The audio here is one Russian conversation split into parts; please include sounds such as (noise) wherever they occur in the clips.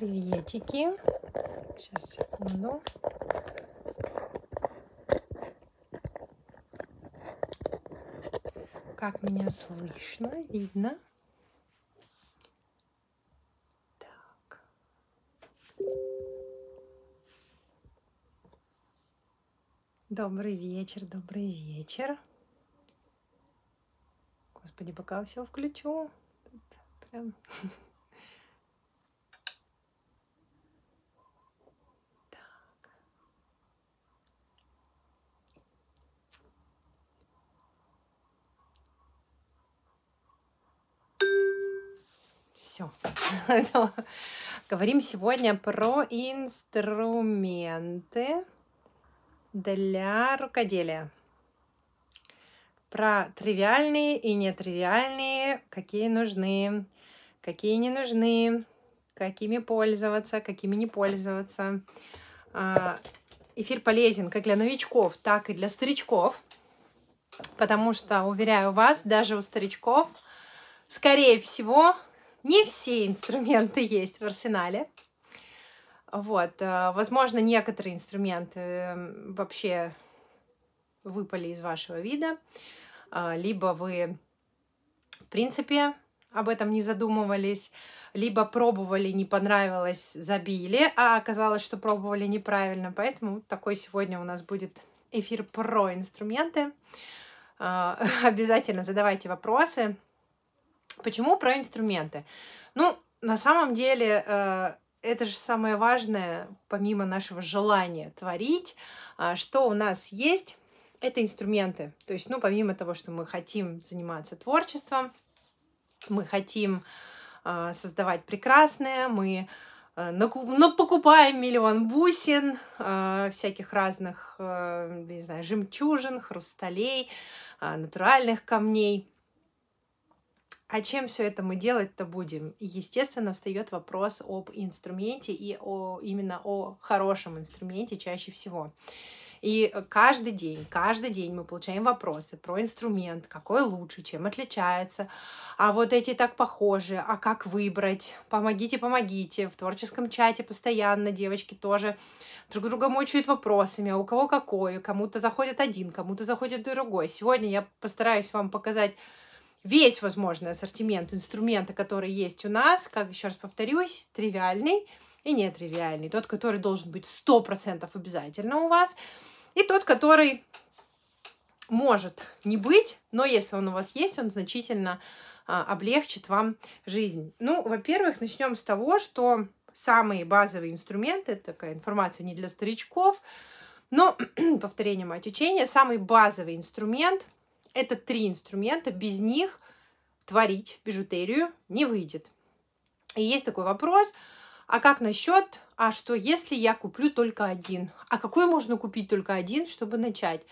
приветики. Сейчас, секунду. Как меня слышно, видно? Так. Добрый вечер, добрый вечер. Господи, пока все включу. Тут прям (laughs) но (laughs) говорим сегодня про инструменты для рукоделия. Про тривиальные и нетривиальные, какие нужны, какие не нужны, какими пользоваться, какими не пользоваться. А, эфир полезен как для новичков, так и для старичков, потому что, уверяю вас, даже у старичков, скорее всего, не все инструменты есть в арсенале. Вот, э, возможно, некоторые инструменты эм, вообще выпали из вашего вида, э, либо вы, в принципе, об этом не задумывались, либо пробовали, не понравилось, забили, а оказалось, что пробовали неправильно. Поэтому такой сегодня у нас будет эфир про инструменты. Э, (laughs) обязательно задавайте вопросы. Почему про инструменты? Ну, на самом деле, э, это же самое важное, помимо нашего желания творить, э, что у нас есть, это инструменты. То есть, ну, помимо того, что мы хотим заниматься творчеством, мы хотим э, создавать прекрасное, мы э, но ну, покупаем миллион бусин, э, всяких разных, э, не знаю, жемчужин, хрусталей, э, натуральных камней. А чем все это мы делать-то будем? Естественно, встает вопрос об инструменте и о, именно о хорошем инструменте чаще всего. И э, каждый день, каждый день мы получаем вопросы про инструмент, какой лучше, чем отличается, а вот эти так похожи, а как выбрать, помогите, помогите. В творческом чате постоянно девочки тоже друг друга мучают вопросами, а у кого какой, кому-то заходит один, кому-то заходит другой. Сегодня я постараюсь вам показать весь возможный ассортимент инструмента, который есть у нас, как еще раз повторюсь, тривиальный и нетривиальный. Тот, который должен быть 100% обязательно у вас, и тот, который может не быть, но если он у вас есть, он значительно а, облегчит вам жизнь. Ну, во-первых, начнем с того, что самые базовые инструменты, такая информация не для старичков, но (clears throat) повторение мать учения, самый базовый инструмент – это три инструмента, без них творить бижутерию не выйдет. И есть такой вопрос, а как насчет, а что если я куплю только один? А какой можно купить только один, чтобы начать?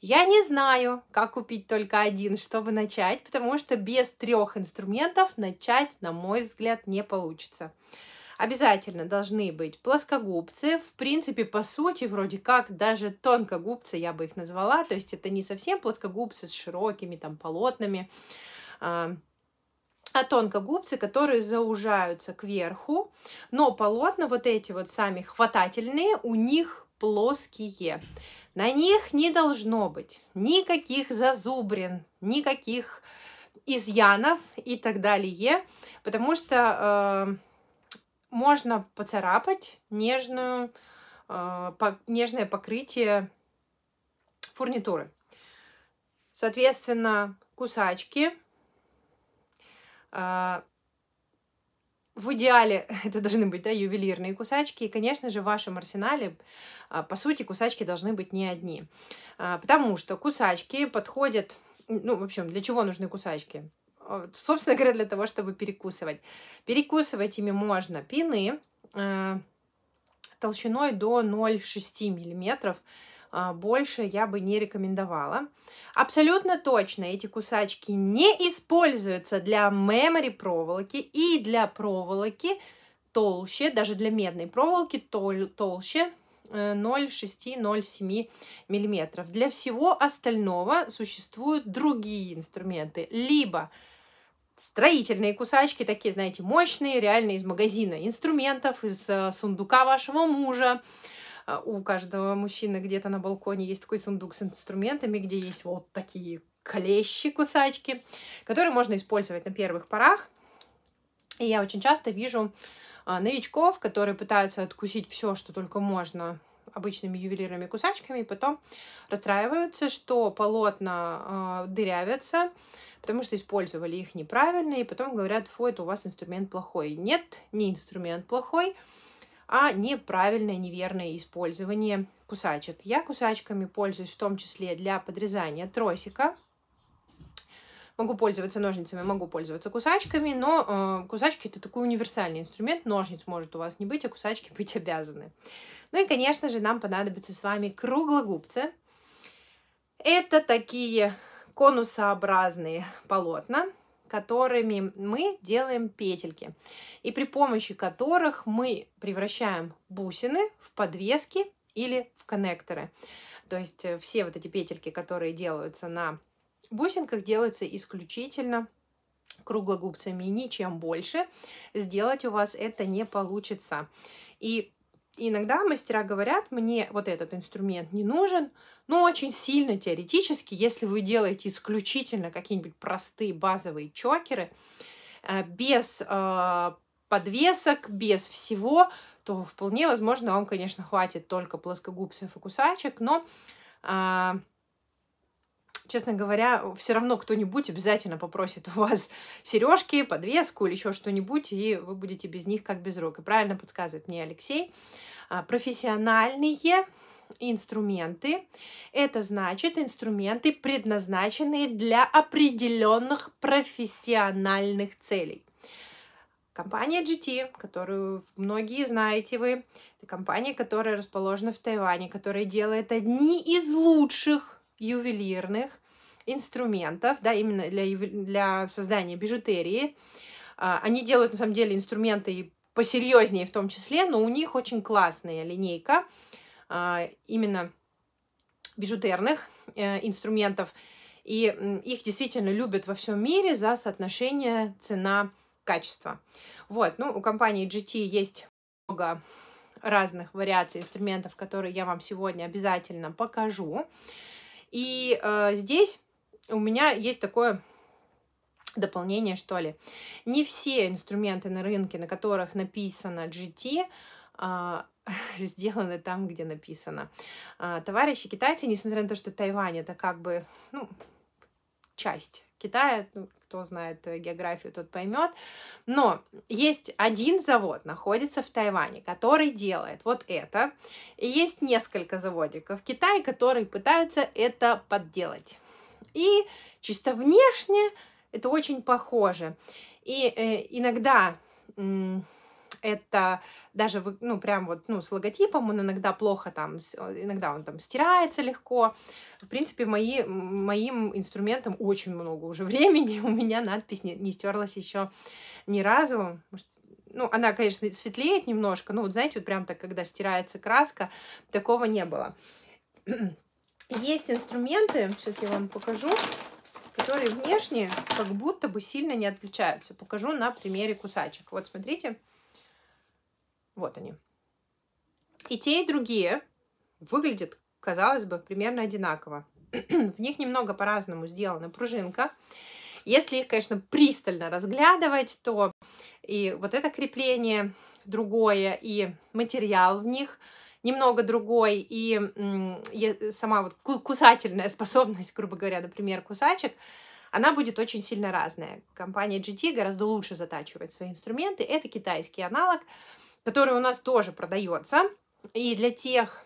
Я не знаю, как купить только один, чтобы начать, потому что без трех инструментов начать, на мой взгляд, не получится. Обязательно должны быть плоскогубцы, в принципе, по сути, вроде как даже тонкогубцы, я бы их назвала, то есть это не совсем плоскогубцы с широкими там полотнами, а, а тонкогубцы, которые заужаются кверху, но полотна вот эти вот сами хватательные, у них плоские. На них не должно быть никаких зазубрин, никаких изъянов и так далее, потому что э, можно поцарапать нежную, э, по, нежное покрытие фурнитуры. Соответственно, кусачки. Э, в идеале (laughs) это должны быть да, ювелирные кусачки. И, конечно же, в вашем арсенале, а, по сути, кусачки должны быть не одни. А, потому что кусачки подходят... Ну, в общем, для чего нужны кусачки? собственно говоря, для того, чтобы перекусывать. Перекусывать ими можно пины э, толщиной до 0,6 мм. Э, больше я бы не рекомендовала. Абсолютно точно эти кусачки не используются для мемори проволоки и для проволоки толще, даже для медной проволоки тол толще 0,6-0,7 э, мм. Для всего остального существуют другие инструменты. Либо строительные кусачки, такие, знаете, мощные, реально из магазина инструментов, из э, сундука вашего мужа. Э, у каждого мужчины где-то на балконе есть такой сундук с инструментами, где есть вот такие клещи, кусачки, которые можно использовать на первых порах. И я очень часто вижу э, новичков, которые пытаются откусить все, что только можно обычными ювелирными-кусачками, и потом расстраиваются, что полотна э, дырявятся, потому что использовали их неправильно, и потом говорят, фу, это у вас инструмент плохой. Нет, не инструмент плохой, а неправильное, неверное использование кусачек. Я кусачками пользуюсь в том числе для подрезания тросика, Могу пользоваться ножницами, могу пользоваться кусачками, но э, кусачки это такой универсальный инструмент. Ножниц может у вас не быть, а кусачки (laughs) быть обязаны. Ну и, конечно же, нам понадобятся с вами круглогубцы. Это такие конусообразные полотна, которыми мы делаем петельки, и при помощи которых мы превращаем бусины в подвески или в коннекторы. То есть э, все вот эти петельки, которые делаются на бусинках делается исключительно круглогубцами, и ничем больше сделать у вас это не получится. И иногда мастера говорят, мне вот этот инструмент не нужен, но очень сильно теоретически, если вы делаете исключительно какие-нибудь простые базовые чокеры, э, без э, подвесок, без всего, то вполне возможно вам, конечно, хватит только плоскогубцев и кусачек, но э, честно говоря, все равно кто-нибудь обязательно попросит у вас (laughs) сережки, подвеску или еще что-нибудь, и вы будете без них как без рук. И правильно подсказывает мне Алексей. А, профессиональные инструменты. Это значит инструменты, предназначенные для определенных профессиональных целей. Компания GT, которую многие знаете вы, это компания, которая расположена в Тайване, которая делает одни из лучших ювелирных инструментов, да, именно для, для создания бижутерии. А, они делают, на самом деле, инструменты посерьезнее в том числе, но у них очень классная линейка а, именно бижутерных э, инструментов. И их действительно любят во всем мире за соотношение цена-качество. Вот, ну, у компании GT есть много разных вариаций инструментов, которые я вам сегодня обязательно покажу. И э, здесь у меня есть такое дополнение, что ли. Не все инструменты на рынке, на которых написано а, GT, (laughs) э, сделаны там, где написано. Э, товарищи китайцы, несмотря на то, что Тайвань это как бы, ну, часть Китая, ну, кто знает э, географию, тот поймет. Но есть один завод, находится в Тайване, который делает вот это. И есть несколько заводиков в Китае, которые пытаются это подделать. И чисто внешне это очень похоже. И э, иногда это даже, ну, прям вот, ну, с логотипом он иногда плохо там, э, иногда он там стирается легко. В принципе, мои, моим инструментом очень много уже (laughs) времени, у меня надпись не, не стерлась еще ни разу, может, ну, она, конечно, светлеет немножко, но вот, знаете, вот прям так, когда стирается краска, такого не было. (clears throat) Есть инструменты, сейчас я вам покажу, которые внешне как будто бы сильно не отличаются. Покажу на примере кусачек. Вот, смотрите. Смотрите. Вот они. И те, и другие выглядят, казалось бы, примерно одинаково. (clears throat) В них немного по-разному сделана пружинка. Если их, конечно, пристально разглядывать, то и вот это крепление другое, и материал в них немного другой, и сама вот кусательная (laughs) способность, грубо говоря, например, кусачек, она будет очень сильно разная. Компания GT гораздо лучше затачивает свои инструменты. Это китайский аналог, который у нас тоже продается. И для тех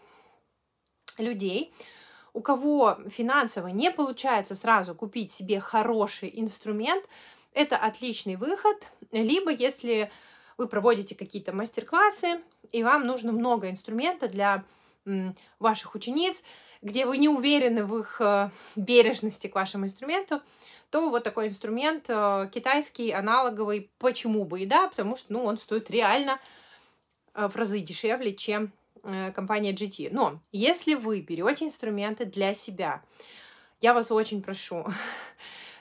людей, у кого финансово не получается сразу купить себе хороший инструмент, это отличный выход. Либо если вы проводите какие-то мастер-классы, и вам нужно много инструмента для ваших учениц, где вы не уверены в их э, бережности к вашему инструменту, то вот такой инструмент э, китайский, аналоговый, почему бы и да, потому что ну, он стоит реально в э, разы дешевле, чем э, компания GT. Но если вы берете инструменты для себя, я вас очень прошу, (laughs)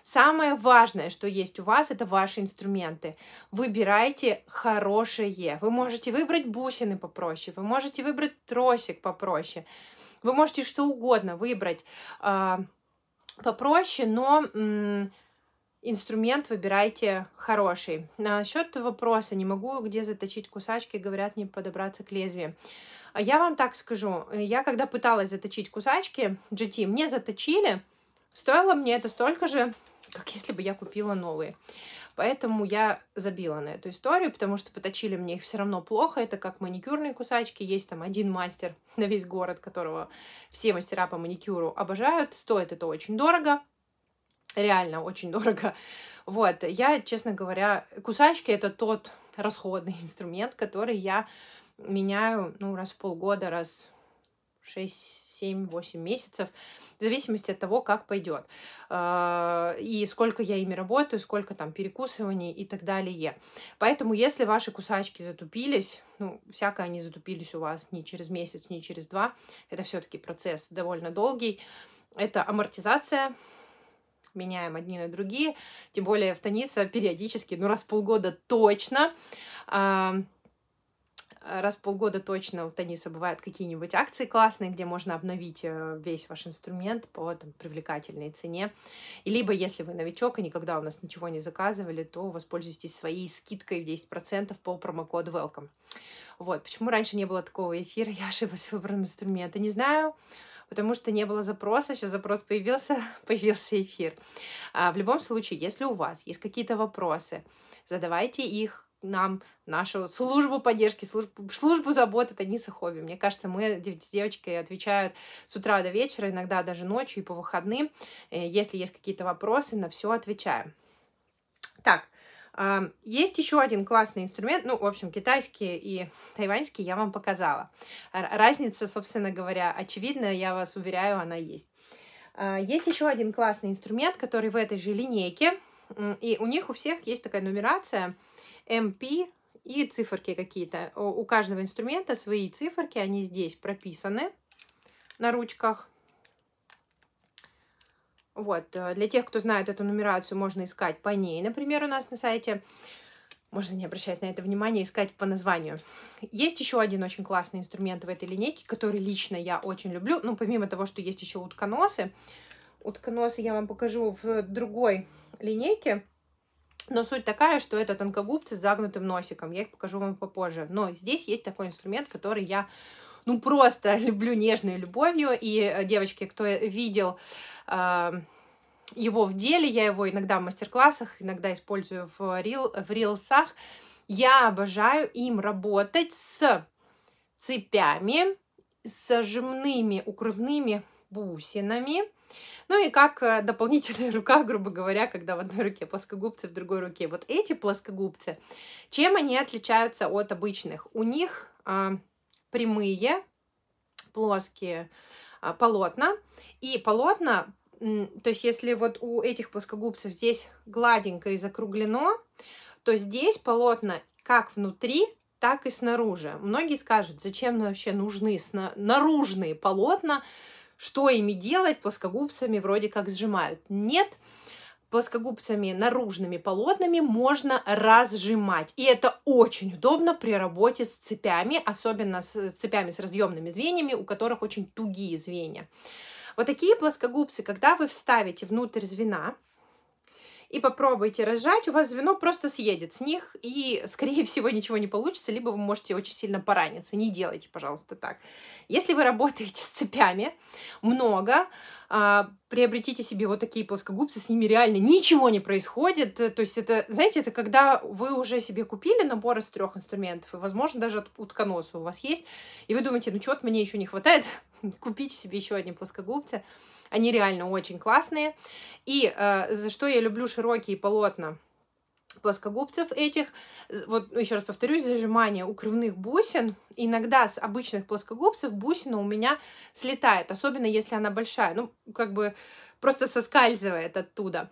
Самое важное, что есть у вас, это ваши инструменты. Выбирайте хорошие. Вы можете выбрать бусины попроще, вы можете выбрать тросик попроще, вы можете что угодно выбрать э, попроще, но инструмент выбирайте хороший. Насчет вопроса, не могу где заточить кусачки, говорят, не подобраться к лезвию. Я вам так скажу, я когда пыталась заточить кусачки GT, мне заточили, стоило мне это столько же, как если бы я купила новые. Поэтому я забила на эту историю, потому что поточили мне их все равно плохо. Это как маникюрные кусачки. Есть там один мастер на весь город, которого все мастера по маникюру обожают. Стоит это очень дорого. Реально очень дорого. (laughs) Вот, я, честно говоря, кусачки это тот расходный (laughs) инструмент, который я меняю, ну, раз в полгода, раз 6, 7, 8 месяцев, в зависимости от того, как пойдет. А, и сколько я ими работаю, сколько там перекусываний и так далее. Поэтому, если ваши кусачки затупились, ну, всяко они затупились у вас не через месяц, не через два, это все-таки процесс довольно долгий, это амортизация, меняем одни на другие, тем более в Таниса периодически, ну раз в полгода точно, раз в полгода точно у Таниса бывают какие-нибудь акции классные, где можно обновить э, весь ваш инструмент по там, привлекательной цене. И либо, если вы новичок и никогда у нас ничего не заказывали, то воспользуйтесь своей скидкой в 10% по промокоду Welcome. Вот, почему раньше не было такого эфира, (laughs) я ошиблась с выбором инструмента, не знаю потому что не было запроса, сейчас запрос появился, (laughs) появился эфир. А в любом случае, если у вас есть какие-то вопросы, задавайте их нам нашу службу поддержки, службу, службу заботы Таниса Хобби. Мне кажется, мы с девочкой отвечают с утра до вечера, иногда даже ночью и по выходным. Э, если есть какие-то вопросы, на все отвечаем. Так, есть еще один классный инструмент, ну, в общем, китайский и (laughs) тайваньский я вам показала. Разница, собственно говоря, очевидна, я вас уверяю, она есть. А, есть еще один классный инструмент, который в этой же линейке, и у них у всех есть такая нумерация MP и циферки какие-то. У каждого инструмента свои циферки, они здесь прописаны на ручках. Вот, э, для тех, кто знает эту нумерацию, можно искать по ней, например, у нас на сайте. Можно не обращать на это внимания, искать по названию. Есть еще один очень классный инструмент в этой линейке, который лично я очень люблю. Ну, помимо того, что есть еще утконосы. Утконосы я вам покажу в другой линейке. Но суть такая, что это тонкогубцы с загнутым носиком. Я их покажу вам попозже. Но здесь есть такой инструмент, который я ну, просто (laughs) люблю нежной любовью. И, э, девочки, кто видел эм, его в деле, я его иногда в мастер-классах, иногда использую в, рил, в рилсах, я обожаю им работать с цепями, с сожимными укрывными бусинами. Ну и как э, дополнительная (laughs) рука, грубо говоря, когда в одной руке плоскогубцы, в другой руке вот эти плоскогубцы. Чем они отличаются от обычных? У них а, прямые, плоские а, полотна. И полотна, то есть если вот у этих плоскогубцев здесь гладенько и закруглено, то здесь полотна как внутри, так и снаружи. Многие скажут, зачем вообще нужны наружные полотна, что ими делать, плоскогубцами вроде как сжимают. Нет, плоскогубцами наружными полотнами можно разжимать. И это очень удобно при работе с цепями, особенно с цепями с разъемными звеньями, у которых очень тугие звенья. Вот такие плоскогубцы, когда вы вставите внутрь звена, и попробуйте разжать, у вас звено просто съедет с них, и, (laughs) скорее всего, ничего не получится, либо вы можете очень сильно пораниться. Не делайте, пожалуйста, так. Если вы работаете (laughs) с цепями много, а, приобретите себе вот такие плоскогубцы, с ними реально ничего не происходит. Э, то есть это, знаете, это когда вы уже себе купили набор из трех инструментов, и, возможно, даже от утконоса у вас есть, и вы думаете, ну что то мне еще не хватает, (laughs) (laughs) купите себе еще одни плоскогубцы. Они реально очень классные. И э, за что я люблю широкие полотна плоскогубцев этих, вот ну, еще раз повторюсь, зажимание укрывных бусин, иногда с обычных плоскогубцев бусина у меня слетает, особенно если она большая, ну, как бы просто соскальзывает оттуда.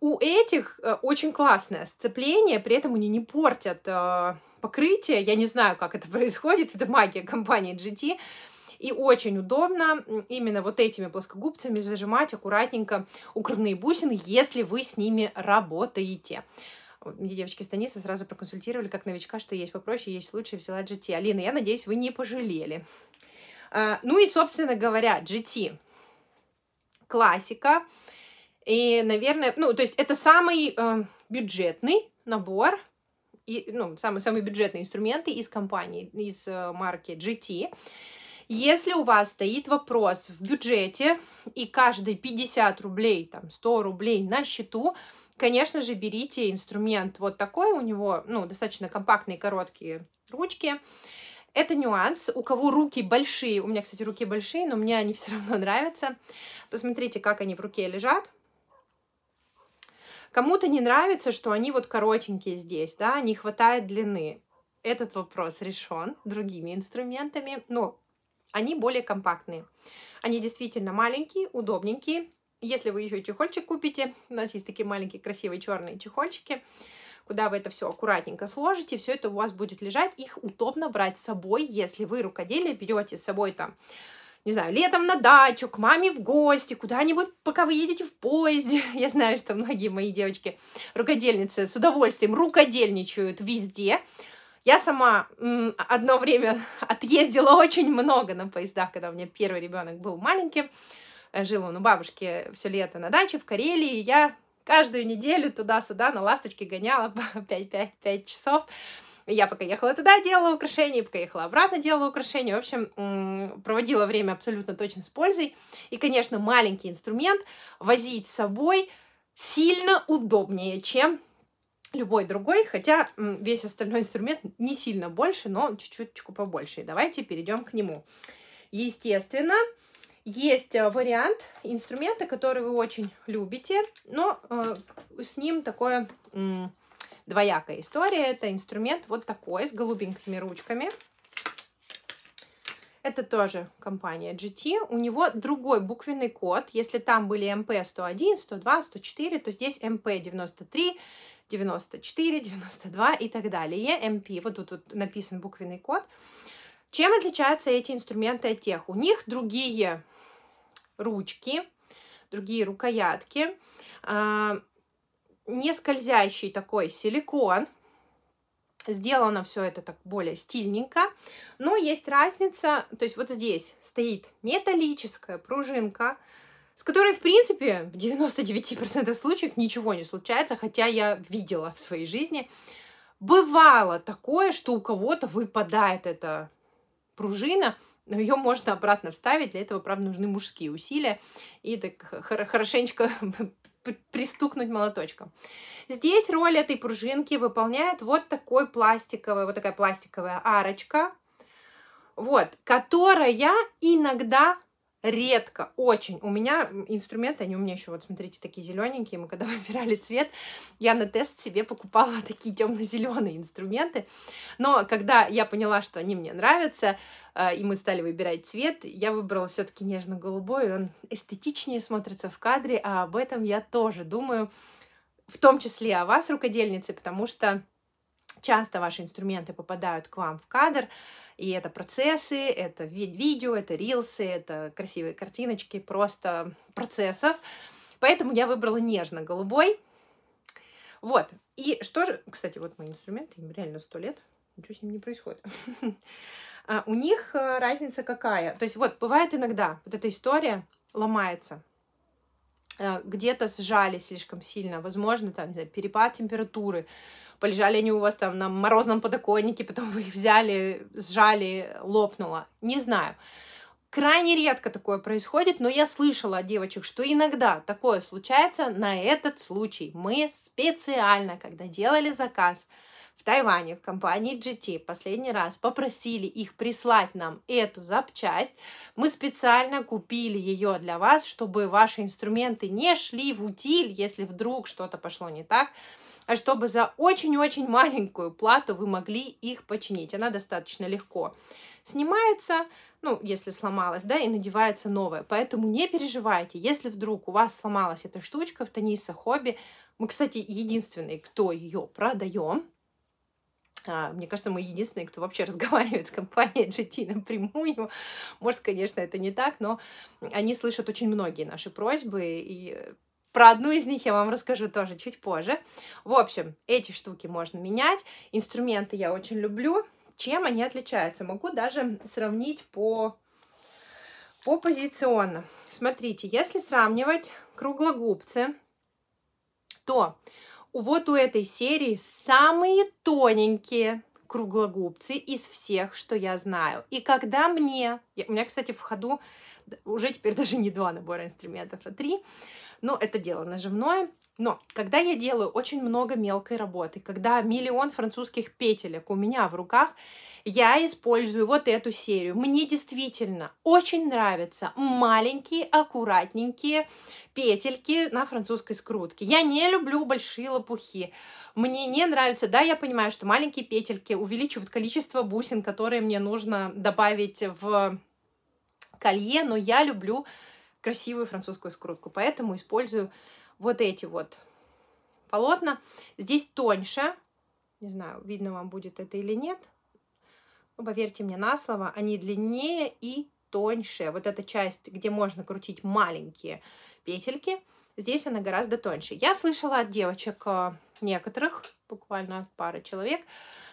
У этих э, очень классное сцепление, при этом они не портят э, покрытие, я не знаю, как это (laughs) происходит, это магия компании GT, и очень удобно именно вот этими плоскогубцами зажимать аккуратненько укрывные бусины, если вы с ними работаете. Мне девочки Станиса сразу проконсультировали, как новичка, что есть попроще, есть лучше, взяла GT. Алина, я надеюсь, вы не пожалели. А, ну и, собственно говоря, GT. Классика. И, наверное, ну, то есть это самый э, бюджетный набор, и, ну, самые, самые бюджетные инструменты из компании, из э, марки GT. Если у вас стоит вопрос в бюджете и каждые 50 рублей, там 100 рублей на счету, конечно же, берите инструмент вот такой, у него ну, достаточно компактные короткие ручки. Это нюанс. У кого руки большие, у меня, кстати, руки большие, но мне они (laughs) все равно нравятся. Посмотрите, как они в руке лежат. Кому-то не нравится, что они вот коротенькие здесь, да, не хватает длины. Этот вопрос решен другими инструментами, но ну, они более компактные. Они действительно маленькие, удобненькие. Если вы еще и чехольчик купите, у нас есть такие маленькие красивые черные чехольчики, куда вы это все аккуратненько сложите, все это у вас будет лежать, их удобно брать с собой, если вы рукоделие берете с собой там, не знаю, летом на дачу, к маме в гости, куда-нибудь, пока вы едете в поезде. (laughs) Я знаю, что многие мои девочки-рукодельницы с удовольствием рукодельничают везде, я сама одно время (laughs) отъездила очень много на поездах, когда у меня первый ребенок был маленький. Э, жил он у бабушки все лето на даче в Карелии. И я каждую неделю туда-сюда на ласточке гоняла (laughs) по 5-5 часов. Я пока ехала туда, делала украшения, пока ехала обратно, делала украшения. В общем, проводила время абсолютно точно с пользой. И, конечно, маленький инструмент возить с собой сильно удобнее, чем любой другой, хотя весь остальной инструмент не сильно больше, но чуть-чуть побольше. И давайте перейдем к нему. Естественно, есть э, вариант инструмента, который вы очень любите, но э, с ним такое э, двоякая история. Это инструмент вот такой, с голубенькими ручками. Это тоже компания GT. У него другой буквенный код. Если там были MP101, 102, 104, то здесь MP93, 94, 92 и так далее. MP, вот тут вот написан буквенный код. Чем отличаются эти инструменты от тех? У них другие ручки, другие рукоятки, а, не скользящий такой силикон. Сделано все это так более стильненько, но есть разница, то есть вот здесь стоит металлическая пружинка, с которой, в принципе, в 99% случаев ничего не случается, хотя я видела в своей жизни. Бывало такое, что у кого-то выпадает эта пружина, но ее можно обратно вставить, для этого, правда, нужны мужские усилия, и так хорошенечко (laughs) пристукнуть молоточком. Здесь роль этой пружинки выполняет вот такой пластиковая, вот такая пластиковая арочка, вот, которая иногда редко, очень. У меня инструменты, они у меня еще, вот смотрите, такие зелененькие. Мы когда (laughs) выбирали цвет, я на тест себе покупала (laughs) такие темно-зеленые инструменты. Но когда я поняла, что они мне нравятся, э, и мы стали выбирать цвет, я выбрала все-таки нежно-голубой. Он эстетичнее смотрится в кадре, а об этом я тоже думаю, в том числе о вас, рукодельницы, потому что Часто ваши инструменты попадают к вам в кадр, и это процессы, это видео, это рилсы, это красивые картиночки, просто процессов. Поэтому я выбрала нежно-голубой. Вот. И что же... Кстати, вот мои инструменты, им реально сто лет. Ничего с ним не происходит. (laughs) А, у них э, разница какая? То есть вот бывает иногда вот эта история ломается. Э, где-то сжали слишком сильно, возможно, там, не знаю, перепад температуры, полежали они у вас там на морозном подоконнике, (laughs) потом вы их взяли, сжали, лопнуло, не знаю. Крайне редко такое происходит, но я слышала от девочек, что иногда такое случается. На этот случай мы специально, когда делали заказ, в Тайване в компании GT последний раз попросили их прислать нам эту запчасть. Мы специально купили ее для вас, чтобы ваши инструменты не шли в утиль, если вдруг что-то пошло не так, а чтобы за очень-очень маленькую плату вы могли их починить. Она достаточно легко снимается, ну, если сломалась, да, и надевается новая. Поэтому не переживайте, если вдруг у вас сломалась эта штучка в Таниса Хобби, мы, кстати, единственные, кто ее продаем, а, мне кажется, мы единственные, кто вообще (laughs) разговаривает с компанией GT напрямую. Может, конечно, это не так, но они слышат очень многие наши просьбы, и про одну из них я вам расскажу тоже чуть позже. В общем, эти штуки можно менять. Инструменты я очень люблю. Чем они отличаются? Могу даже сравнить по, по позиционно. Смотрите, если сравнивать круглогубцы, то вот у этой серии самые тоненькие круглогубцы из всех, что я знаю. И когда мне... Я, у меня, кстати, в ходу уже теперь (laughs) даже не два набора инструментов, а три. Но это дело нажимное. Но когда я делаю очень много мелкой работы, когда миллион французских петелек у меня в руках, я использую вот эту серию. Мне действительно очень нравятся маленькие, аккуратненькие петельки на французской скрутке. Я не люблю большие лопухи. Мне не нравится, да, я понимаю, что маленькие петельки увеличивают количество бусин, которые мне нужно добавить в колье, но я люблю красивую французскую скрутку, поэтому использую вот эти вот полотна. Здесь тоньше, не знаю, видно вам будет это или нет, но поверьте мне на слово, они длиннее и тоньше. Вот эта часть, где можно крутить маленькие петельки, здесь она гораздо тоньше. Я слышала от девочек э, некоторых, буквально от пары человек,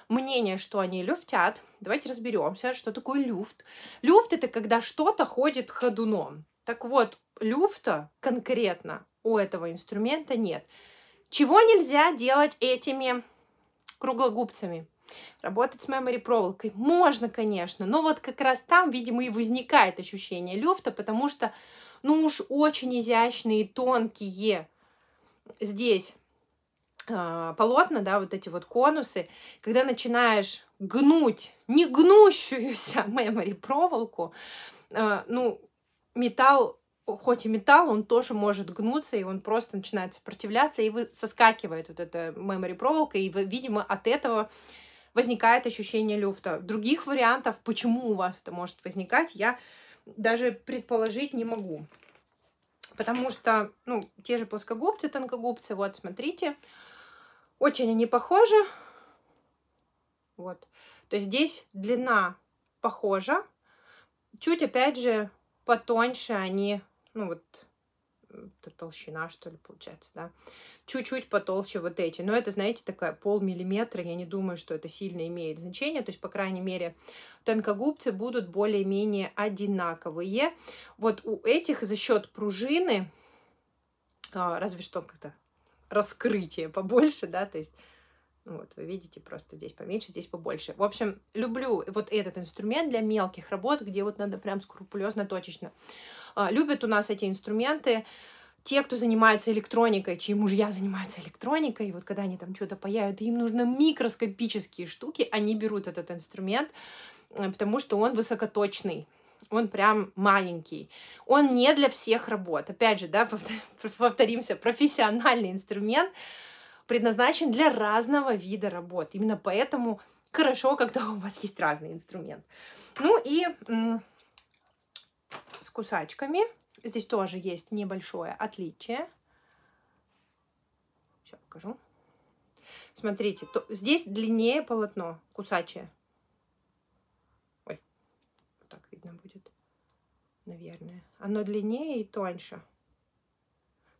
мнение, что они люфтят. Давайте разберемся, что такое люфт. Люфт – это когда что-то ходит ходуном. Так вот, люфта конкретно у этого инструмента нет. Чего нельзя делать этими круглогубцами? Работать с memory проволокой можно, конечно, но вот как раз там, видимо, и возникает ощущение люфта, потому что, ну уж очень изящные, тонкие здесь э, полотна, да, вот эти вот конусы, когда начинаешь гнуть не гнущуюся (laughs) memory проволоку, э, ну, металл хоть и металл, он тоже может гнуться, и он просто начинает сопротивляться, и вы соскакивает вот эта memory проволока, и, вы, видимо, от этого возникает ощущение люфта. Других вариантов, почему у вас это может возникать, я даже предположить не могу. Потому что, ну, те же плоскогубцы, тонкогубцы, вот, смотрите, очень они похожи. Вот. То есть здесь длина похожа. Чуть, опять же, потоньше они ну вот это толщина, что ли, получается, да. Чуть-чуть потолще вот эти. Но это, знаете, такая полмиллиметра. Я не думаю, что это сильно имеет значение. То есть, по крайней мере, тонкогубцы будут более-менее одинаковые. Вот у этих за счет пружины, а, разве что как-то раскрытие побольше, да, то есть... Ну, вот, вы видите, просто здесь поменьше, здесь побольше. В общем, люблю вот этот инструмент для мелких работ, где вот надо прям скрупулезно, точечно. А, любят у нас эти инструменты те, кто занимается электроникой, чьи мужья занимаются электроникой, и вот когда они там что-то паяют, им нужны микроскопические штуки, они берут этот инструмент, э, потому что он высокоточный. Он прям маленький. Он не для всех работ. Опять же, да, (laughs) повторимся, профессиональный инструмент предназначен для разного вида работ. Именно поэтому хорошо, когда у вас есть разный инструмент. Ну и с кусачками. Здесь тоже есть небольшое отличие. Сейчас покажу. Смотрите, то, здесь длиннее полотно, кусачее. Ой, вот так видно будет, наверное. Оно длиннее и тоньше.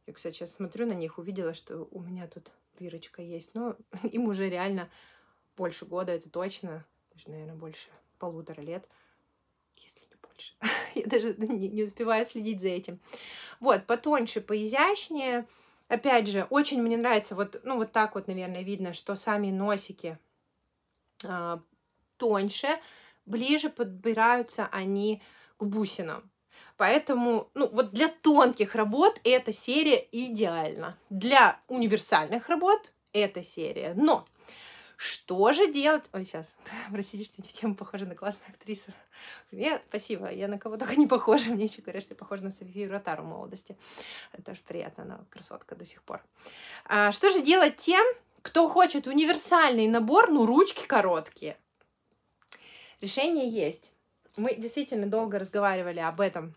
Я, кстати, сейчас смотрю на них, увидела, что у меня тут дырочка есть. Но ну, (laughs) им уже реально больше года, это точно. Даже, наверное, больше полутора лет, если не больше. (laughs) (laughs) я даже не, не успеваю следить за этим. Вот, потоньше, поизящнее. Опять же, очень мне нравится, вот, ну, вот так вот, наверное, видно, что сами носики э, тоньше, ближе подбираются они к бусинам. Поэтому, ну, вот для тонких работ эта серия идеальна. Для универсальных работ эта серия. Но что же делать? Ой, сейчас, (laughs) простите, что я в тему похожа на классную актрису. Я, спасибо, я на кого только не похожа. Мне еще говорят, что я похожа на Софию Ротару молодости. Это тоже приятно, она красотка до сих пор. А, что же делать тем, кто хочет универсальный набор, ну, ручки короткие? Решение есть. Мы действительно долго разговаривали об этом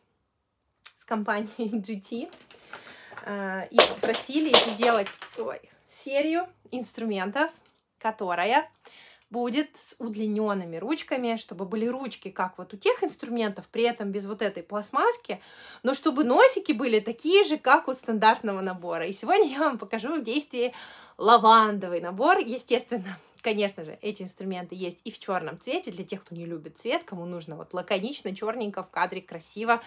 с компанией GT (laughs) а, и попросили сделать ой, серию инструментов которая будет с удлиненными ручками, чтобы были ручки, как вот у тех инструментов, при этом без вот этой пластмасски, но чтобы носики были такие же, как у стандартного набора. И сегодня я вам покажу в действии лавандовый набор, естественно, Конечно же, эти инструменты есть и в черном цвете, для тех, кто не любит цвет, кому нужно вот лаконично, черненько, в кадре красиво,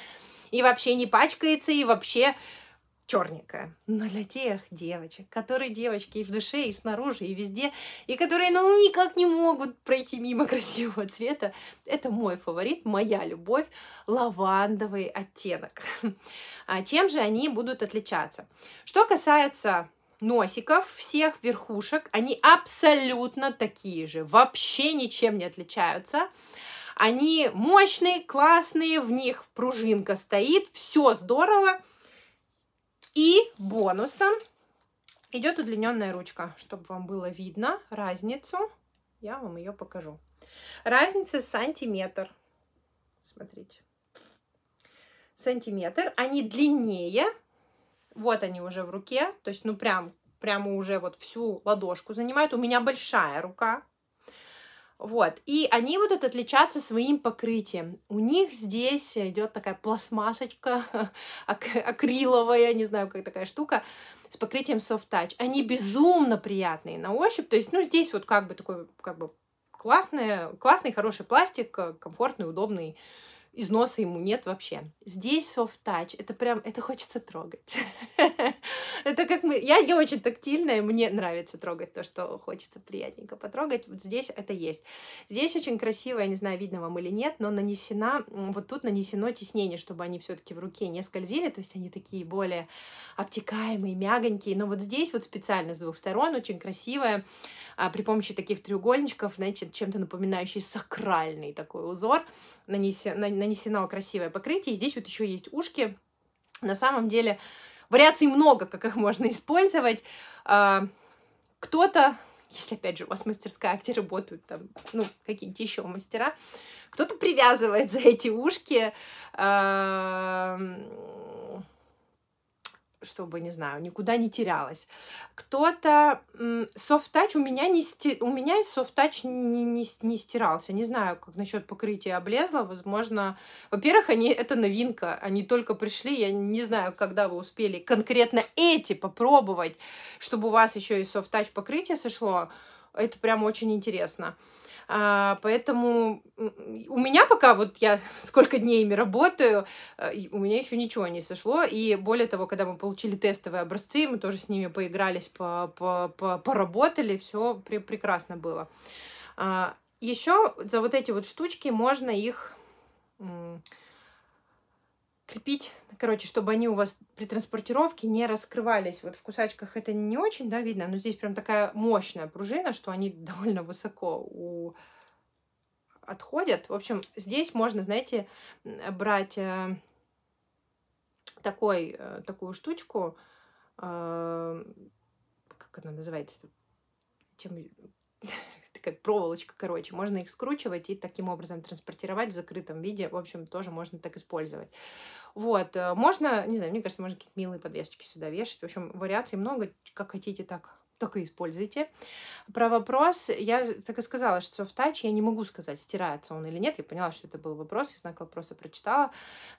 и вообще не пачкается, и вообще черненькая. Но для тех девочек, которые девочки и в душе, и снаружи, и везде, и которые ну никак не могут пройти мимо (laughs) красивого цвета, это мой фаворит, моя любовь, лавандовый оттенок. (laughs) А чем же они будут отличаться? Что касается носиков, всех верхушек, они абсолютно такие же, вообще ничем не отличаются. Они мощные, классные, в них пружинка стоит, все здорово, и бонусом идет удлиненная ручка, чтобы вам было видно разницу. Я вам ее покажу. Разница сантиметр. Смотрите. Сантиметр. Они длиннее. Вот они уже в руке. То есть, ну, прям, прямо уже вот всю ладошку занимают. У меня большая рука. Вот. И они будут отличаться своим покрытием. У них здесь идет такая пластмассочка (laughs) акриловая, не знаю, как такая штука, с покрытием soft touch. Они безумно приятные на ощупь. То есть, ну, здесь вот как бы такой, как бы классный, классный, хороший пластик, э, комфортный, удобный износа ему нет вообще. Здесь soft touch, это прям, это хочется трогать. (laughs) Это как мы, я, я очень тактильная, мне нравится трогать то, что хочется приятненько потрогать, вот здесь это есть. Здесь очень красиво, я не знаю, видно вам или нет, но нанесена, вот тут нанесено теснение, чтобы они все-таки в руке не скользили, то есть они такие более обтекаемые, мягонькие, но вот здесь вот специально с двух сторон, очень красивая, при помощи таких треугольничков, знаете, чем-то напоминающий сакральный такой узор нанесен, нанесено красивое покрытие. Здесь вот еще есть ушки. На самом деле вариаций много, как их можно использовать. А, кто-то если, опять же, у вас мастерская, где работают там, ну, какие-то еще мастера, кто-то привязывает за эти ушки, а, чтобы, не знаю, никуда не терялась. Кто-то... Софт-тач у меня не сти... у меня софт-тач не, не, не стирался. Не знаю, как насчет покрытия облезло Возможно... Во-первых, они... это новинка. Они только пришли. Я не знаю, когда вы успели конкретно эти попробовать, чтобы у вас еще и софт-тач покрытие сошло. Это прям очень Интересно. А, поэтому у меня пока, вот я (laughs) сколько дней ими работаю, э, у меня еще ничего не сошло. И более того, когда мы получили тестовые образцы, мы тоже с ними поигрались, по -по -по поработали, все пр прекрасно было. А, еще за вот эти вот штучки можно их крепить, короче, чтобы они у вас при транспортировке не раскрывались. Вот в кусачках это не очень, да, видно, но здесь прям такая мощная пружина, что они (laughs) довольно высоко у... отходят. В общем, здесь можно, знаете, брать э, такой, э, такую штучку, э, как она называется, чем (laughs) такая проволочка, короче. Можно их скручивать и таким образом транспортировать в закрытом виде. В общем, тоже можно так использовать. Вот, э, можно, не знаю, мне кажется, можно какие-то милые подвесочки сюда вешать. В общем, вариаций много, как хотите, так только используйте. Про вопрос, я так и сказала, что в тач я не могу сказать, стирается он или нет. Я поняла, что это был вопрос, я знак вопроса прочитала.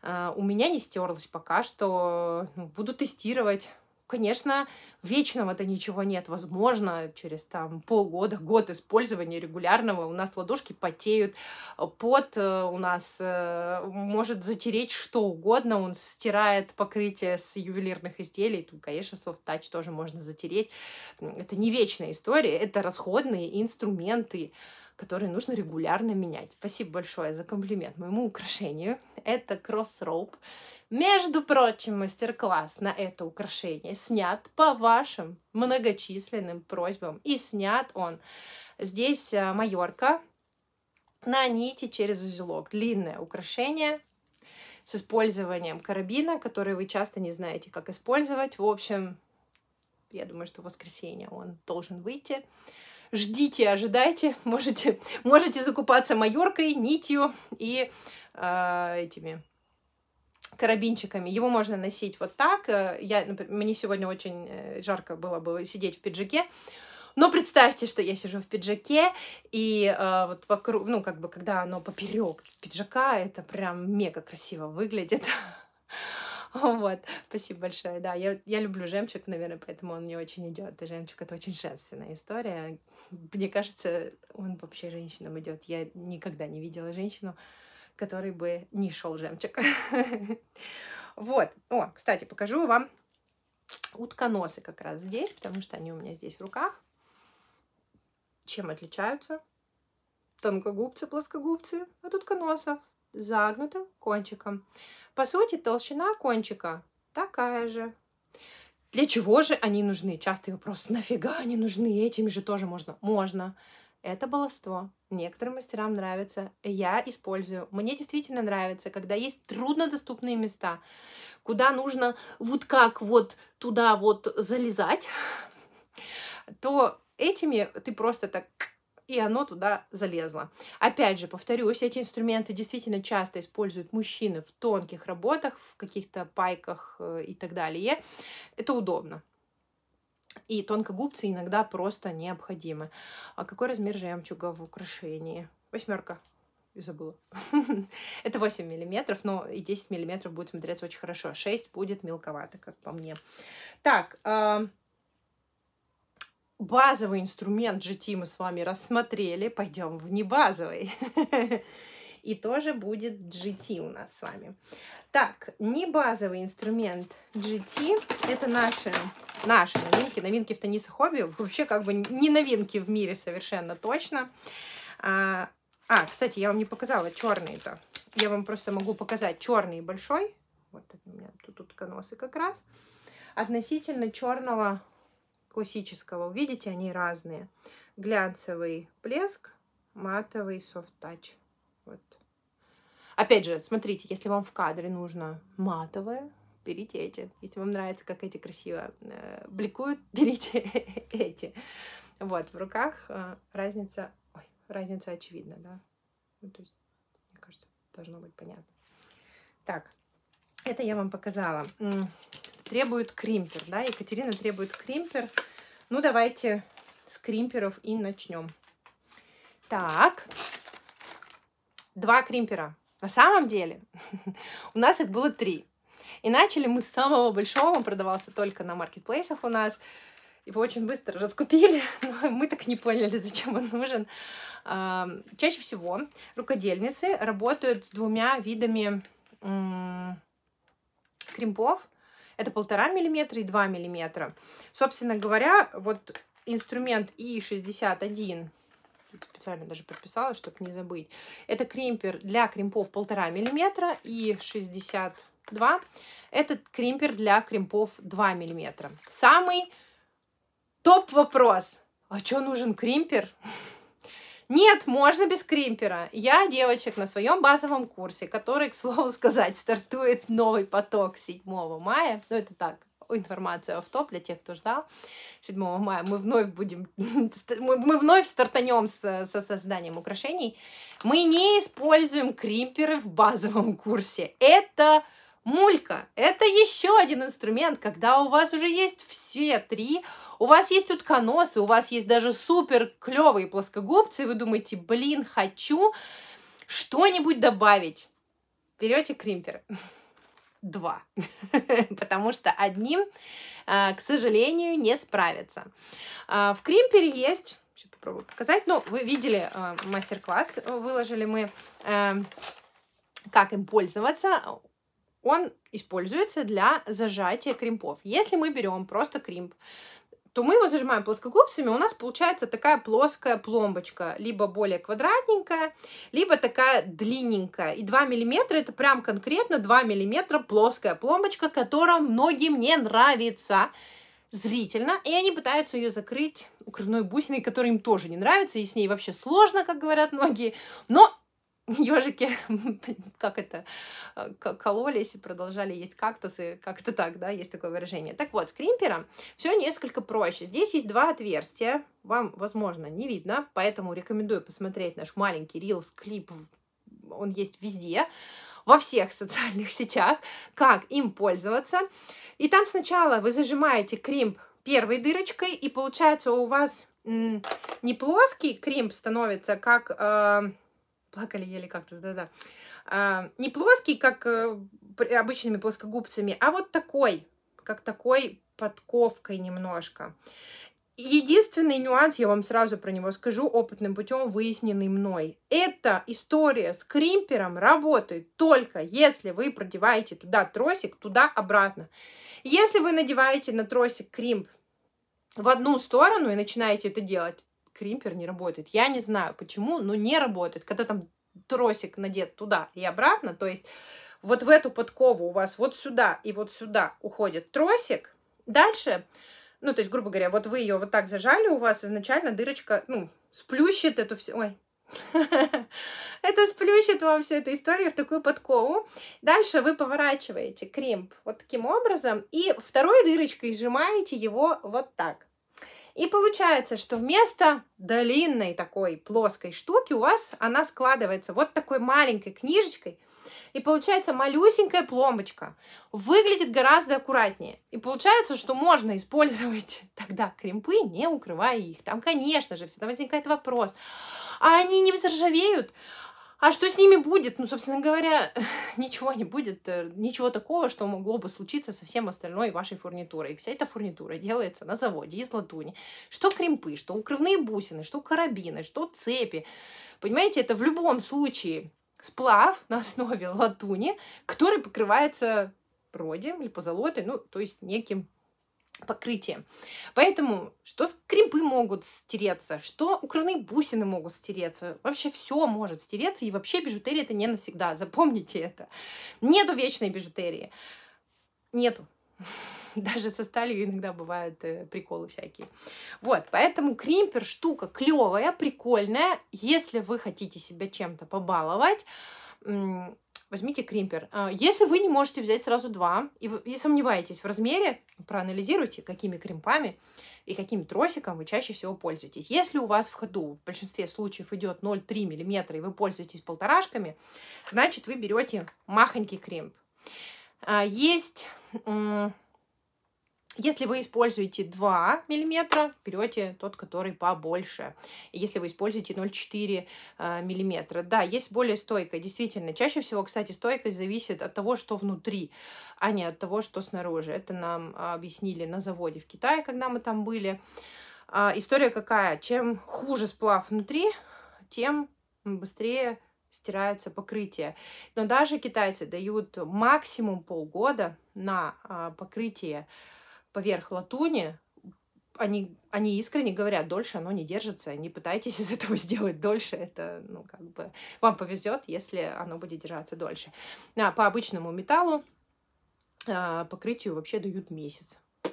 Э, у меня не стерлось пока что. Ну, буду тестировать. Конечно, вечного-то ничего нет. Возможно, через там полгода, год использования регулярного у нас ладошки потеют, э, пот э, у нас э, может затереть что угодно, он стирает покрытие с ювелирных изделий, тут, конечно, софт-тач тоже можно затереть. Это не вечная история, это расходные инструменты, который нужно регулярно менять. Спасибо большое за комплимент моему украшению. Это кросс Между прочим, мастер-класс на это украшение снят по вашим многочисленным просьбам. И снят он. Здесь э, майорка на нити через узелок. Длинное украшение с использованием карабина, который вы часто не знаете, как использовать. В общем, я думаю, что в воскресенье он должен выйти ждите, ожидайте, (laughs) можете, можете закупаться майоркой, нитью и э, этими карабинчиками. Его можно носить вот так. Э, я, например, мне сегодня очень э, жарко было бы сидеть в пиджаке. Но представьте, что я сижу в пиджаке, и э, вот вокруг, ну, как бы, когда оно поперек пиджака, это прям мега красиво выглядит. (laughs) (laughs) Вот, спасибо большое. Да, я, я люблю жемчуг, наверное, поэтому он мне очень идет. И жемчуг это очень женственная история. Мне кажется, он вообще женщинам идет. Я никогда не видела женщину, которой бы не шел жемчуг. (laughs) Вот. О, кстати, покажу вам утконосы как раз здесь, потому что они у меня здесь в руках. Чем отличаются? Тонкогубцы, плоскогубцы от утконосов загнутым кончиком. По сути, толщина кончика такая же. Для чего же они нужны? Частый вопрос, нафига они нужны? Этими же тоже можно. Можно. Это баловство. Некоторым мастерам нравится. Я использую. Мне действительно нравится, когда есть труднодоступные места, куда нужно вот как вот туда вот залезать, то этими ты просто так и оно туда залезло. Опять же, повторюсь, эти инструменты действительно часто используют мужчины в тонких работах, в каких-то пайках э, и так далее. Это удобно. И тонкогубцы иногда просто необходимы. А какой размер жемчуга в украшении? Восьмерка. Я забыла. (laughs) Это 8 миллиметров, но и 10 миллиметров будет смотреться очень хорошо. 6 будет мелковато, как по мне. Так, а, базовый инструмент GT мы с вами рассмотрели, пойдем в небазовый. (laughs) И тоже будет GT у нас с вами. Так, небазовый инструмент GT – это наши, наши новинки, новинки в теннис хобби. Вообще как бы не новинки в мире совершенно точно. А, а кстати, я вам не показала черный то Я вам просто могу показать черный большой. Вот у меня тут тут утконосы как раз. Относительно черного классического. Увидите, они разные. Глянцевый блеск, матовый soft touch. Вот. Опять же, смотрите, если вам в кадре нужно матовое, берите эти. Если вам нравится, как эти красиво э, бликуют, (laughs) берите эти. Вот, в руках э, разница, ой, разница очевидна, да. Ну, то есть, мне кажется, должно быть понятно. Так, это я вам показала требует кримпер, да, Екатерина требует кримпер. Ну, давайте с кримперов и начнем. Так, два кримпера. На самом деле (laughs) у нас их было три. И начали мы с самого большого, он продавался только на маркетплейсах у нас. Его очень быстро раскупили, (laughs) но мы так не поняли, зачем он нужен. А, чаще всего рукодельницы работают с двумя видами кремпов. Это полтора миллиметра и 2 миллиметра. Собственно говоря, вот инструмент И61 специально даже подписала, чтобы не забыть. Это кремпер для кремпов полтора миллиметра и 62. Этот кремпер для кремпов 2 миллиметра. Самый топ вопрос. А что нужен кремпер? Нет, можно без кримпера. Я девочек на своем базовом курсе, который, к слову сказать, стартует новый поток 7 мая. Ну, это так, информация в топ для тех, кто ждал. 7 мая мы вновь будем, (laughs) мы вновь стартанем с, со созданием украшений. Мы не используем кримперы в базовом курсе. Это мулька. Это еще один инструмент, когда у вас уже есть все три у вас есть утконосы, у вас есть даже супер клевые плоскогубцы, и вы думаете, блин, хочу что-нибудь добавить. Берете кримпер. Два. (laughs) Потому что одним, э, к сожалению, не справится. А, в кримпере есть Сейчас попробую показать. Ну, вы видели э, мастер-класс, выложили мы, э, как им пользоваться. Он используется для зажатия кримпов. Если мы берем просто кримп, то мы его зажимаем плоскогубцами, у нас получается такая плоская пломбочка, либо более квадратненькая, либо такая длинненькая. И 2 миллиметра это прям конкретно 2 миллиметра плоская пломбочка, которая многим не нравится зрительно, и они пытаются ее закрыть укрывной бусиной, которая им тоже не нравится, и с ней вообще сложно, как говорят многие, но ежики, (laughs) как это, кололись и продолжали есть кактусы, как-то так, да, есть такое выражение. Так вот, с кримпером все несколько проще. Здесь есть два отверстия, вам, возможно, не видно, поэтому рекомендую посмотреть наш маленький рилс-клип, он есть везде во всех (laughs) социальных сетях, как им пользоваться. И там сначала вы зажимаете кримп первой дырочкой, и получается у вас не плоский кримп становится, как э, Плакали, ели как-то, да-да. А, не плоский, как э, обычными плоскогубцами, а вот такой, как такой подковкой немножко. Единственный нюанс, я вам сразу про него скажу, опытным путем выясненный мной. Эта история с кримпером работает только если вы продеваете туда тросик, туда-обратно. Если вы надеваете на тросик кримп в одну сторону и начинаете это делать, кримпер не работает. Я не знаю почему, но не работает. Когда там тросик надет туда и обратно, то есть вот в эту подкову у вас вот сюда и вот сюда уходит тросик. Дальше, ну, то есть, грубо говоря, вот вы ее вот так зажали, у вас изначально дырочка, ну, сплющит эту все... Ой, (laughs) это сплющит вам всю эту историю в такую подкову. Дальше вы поворачиваете кримп вот таким образом и второй дырочкой сжимаете его вот так. И получается, что вместо длинной такой плоской штуки у вас она складывается вот такой маленькой книжечкой, и получается малюсенькая пломбочка. Выглядит гораздо аккуратнее. И получается, что можно использовать (laughs) тогда кремпы, не укрывая их. Там, конечно же, всегда возникает вопрос. А они не заржавеют? А что с ними будет? Ну, собственно говоря, (laughs) ничего не будет, э, ничего такого, что могло бы случиться со всем остальной вашей фурнитурой. вся эта фурнитура делается на заводе из латуни. Что кремпы, что укрывные бусины, что карабины, что цепи. Понимаете, это в любом случае сплав на основе (laughs) латуни, который покрывается родием или позолотой, ну, то есть неким покрытием. Поэтому что скрипы могут стереться, что укрывные бусины могут стереться, вообще все может стереться, и вообще бижутерия это не навсегда, (laughs) запомните это. Нету вечной бижутерии. Нету. (laughs) Даже со сталью иногда бывают э, приколы всякие. Вот, поэтому кримпер штука клевая, прикольная. Если вы хотите себя чем-то побаловать, возьмите кримпер. А, если вы не можете взять сразу два и, и сомневаетесь в размере, проанализируйте, какими кримпами и каким тросиком вы чаще всего пользуетесь. Если у вас в ходу в большинстве случаев идет 0,3 мм и вы пользуетесь полторашками, значит вы берете махонький кримп. А, есть если вы используете 2 мм, берете тот, который побольше. Если вы используете 0,4 э, мм. Да, есть более стойкая, действительно. Чаще всего, кстати, стойкость зависит от того, что внутри, а не от того, что снаружи. Это нам а, объяснили на заводе в Китае, когда мы там были. А, история какая? Чем хуже сплав внутри, тем быстрее стирается покрытие. Но даже китайцы дают максимум полгода на а, покрытие поверх латуни, они, они искренне говорят, дольше оно не держится, не пытайтесь из этого (laughs) сделать дольше, это, ну, как бы, вам повезет, если оно будет держаться дольше. А по обычному металлу э, покрытию вообще дают месяц. (laughs)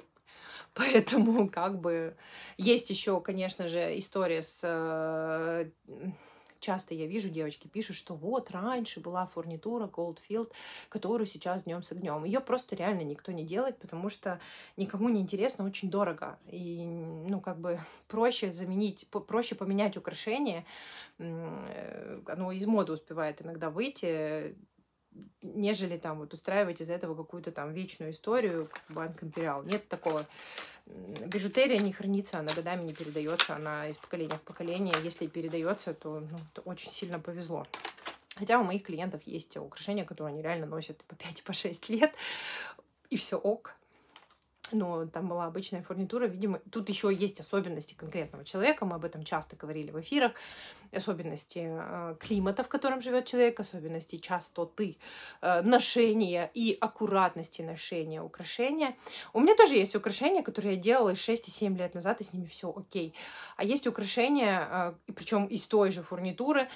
Поэтому, как бы, есть еще, конечно же, история с э, часто я вижу, девочки пишут, что вот раньше была фурнитура Goldfield, которую сейчас днем с огнем. Ее просто реально никто не делает, потому что никому не интересно, очень дорого. И, ну, как бы (laughs) проще заменить, проще поменять украшение. Э, оно из моды успевает иногда выйти, нежели там вот устраивать из за этого какую-то там вечную историю, как Банк Империал. Нет такого. Бижутерия не хранится, она годами не передается, она из поколения в поколение. Если передается, то, ну, то очень сильно повезло. Хотя у моих клиентов есть украшения, которые они реально носят по 5-6 по лет, и все ок но там была обычная фурнитура, видимо, тут еще есть особенности конкретного человека, мы об этом часто говорили в эфирах, особенности э, климата, в котором живет человек, особенности частоты э, ношения и аккуратности ношения украшения. У меня тоже есть украшения, которые я делала 6-7 лет назад, и с ними все окей. А есть украшения, э, причем из той же фурнитуры,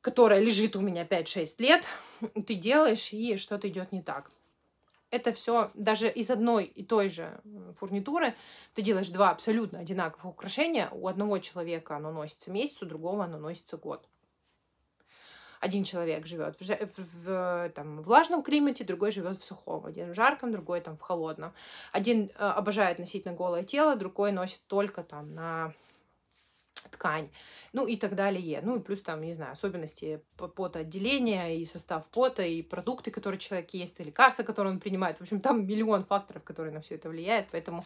которая лежит у меня 5-6 лет, ты делаешь, и что-то идет не так это все даже из одной и той же фурнитуры ты делаешь два абсолютно одинаковых украшения. У одного человека оно носится месяц, у другого оно носится год. Один человек живет э, в, в, э, в там, влажном климате, другой живет в сухом, один в жарком, другой там в холодном. Один э, обожает носить на голое тело, другой носит только там на ткань, ну и так далее. Ну и плюс там, не знаю, особенности потоотделения и состав пота, и продукты, которые человек ест, и лекарства, которые он принимает. В общем, там миллион факторов, которые на все это влияют. Поэтому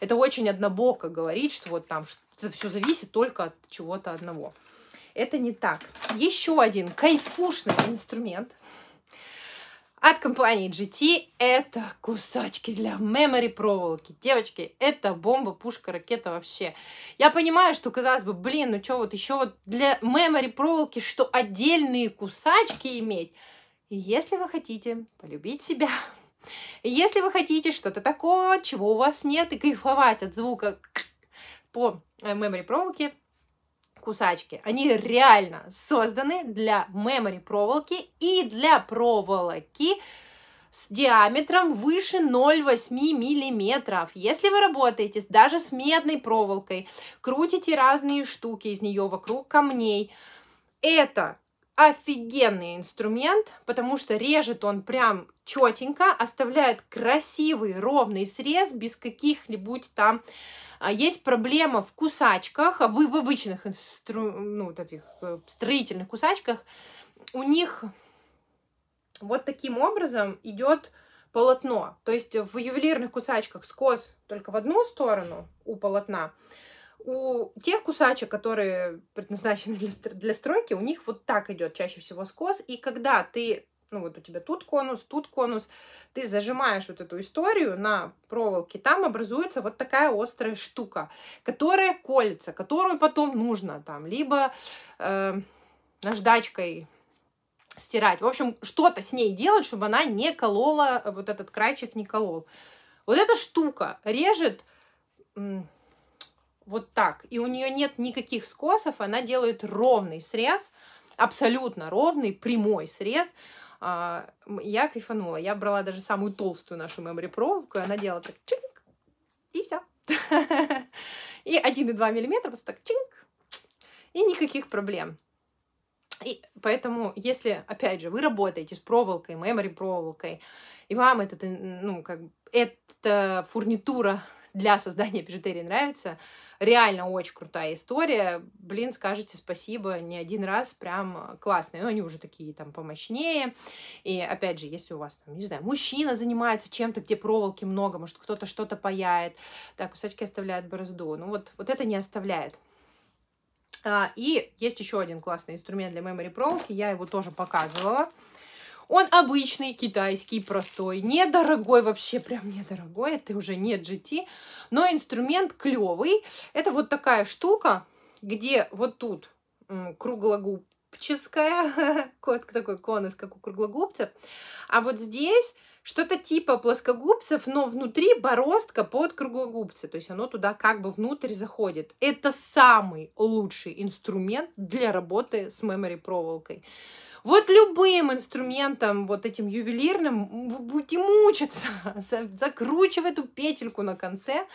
это очень однобоко говорить, что вот там все зависит только от чего-то одного. Это не так. Еще один кайфушный инструмент – от компании GT. Это кусачки для memory проволоки. Девочки, это бомба, пушка, ракета вообще. Я понимаю, что казалось бы, блин, ну что вот еще вот для memory проволоки, что отдельные кусачки иметь. если вы хотите полюбить себя, (laughs) если вы хотите что-то такого, чего у вас нет, и кайфовать от звука по э, memory проволоке, кусачки. Они реально созданы для memory проволоки и для проволоки с диаметром выше 0,8 миллиметров. Если вы работаете даже с медной проволокой, крутите разные штуки из нее вокруг камней, это офигенный инструмент, потому что режет он прям четенько, оставляет красивый ровный срез без каких либо там а есть проблема в кусачках, а в обычных инстру... ну, вот этих э, строительных кусачках. У них вот таким образом идет полотно. То есть в ювелирных кусачках скос только в одну сторону у полотна. У тех кусачек, которые предназначены для, для стройки, у них вот так идет чаще всего скос. И когда ты ну вот у тебя тут конус, тут конус, ты зажимаешь вот эту историю на проволоке, там образуется вот такая острая штука, которая колется, которую потом нужно там либо э, наждачкой стирать. В общем, что-то с ней делать, чтобы она не колола, э, вот этот крайчик не колол. Вот эта штука режет вот так, и у нее нет никаких скосов, она делает ровный срез, абсолютно ровный, прямой срез, а, я кайфанула. Я брала даже самую толстую нашу memory проволоку, и она делала так чинг, и все. (laughs) И 1,2 миллиметра просто так чинг, и никаких проблем. И поэтому, если, опять же, вы работаете с проволокой, memory проволокой, и вам этот, ну, как, эта фурнитура для создания бижутерии нравится. Реально очень крутая история. Блин, скажите спасибо не один раз, прям классные. и ну, они уже такие там помощнее. И опять же, если у вас там, не знаю, мужчина занимается чем-то, где проволоки много, может, кто-то что-то паяет, так кусачки оставляют борозду. Ну, вот, вот это не оставляет. А, и есть еще один классный инструмент для мемори проволоки, я его тоже показывала. Он обычный, китайский, простой, недорогой вообще, прям недорогой, это уже не GT, но инструмент клевый. Это вот такая штука, где вот тут круглогубческая, (laughs) кот такой конус, как у круглогубца, а вот здесь что-то типа плоскогубцев, но внутри бороздка под круглогубцы, то есть оно туда как бы внутрь заходит. Это самый лучший инструмент для работы с memory проволокой. Вот любым инструментом, вот этим ювелирным, вы будете мучиться, (laughs) закручивать эту петельку на конце.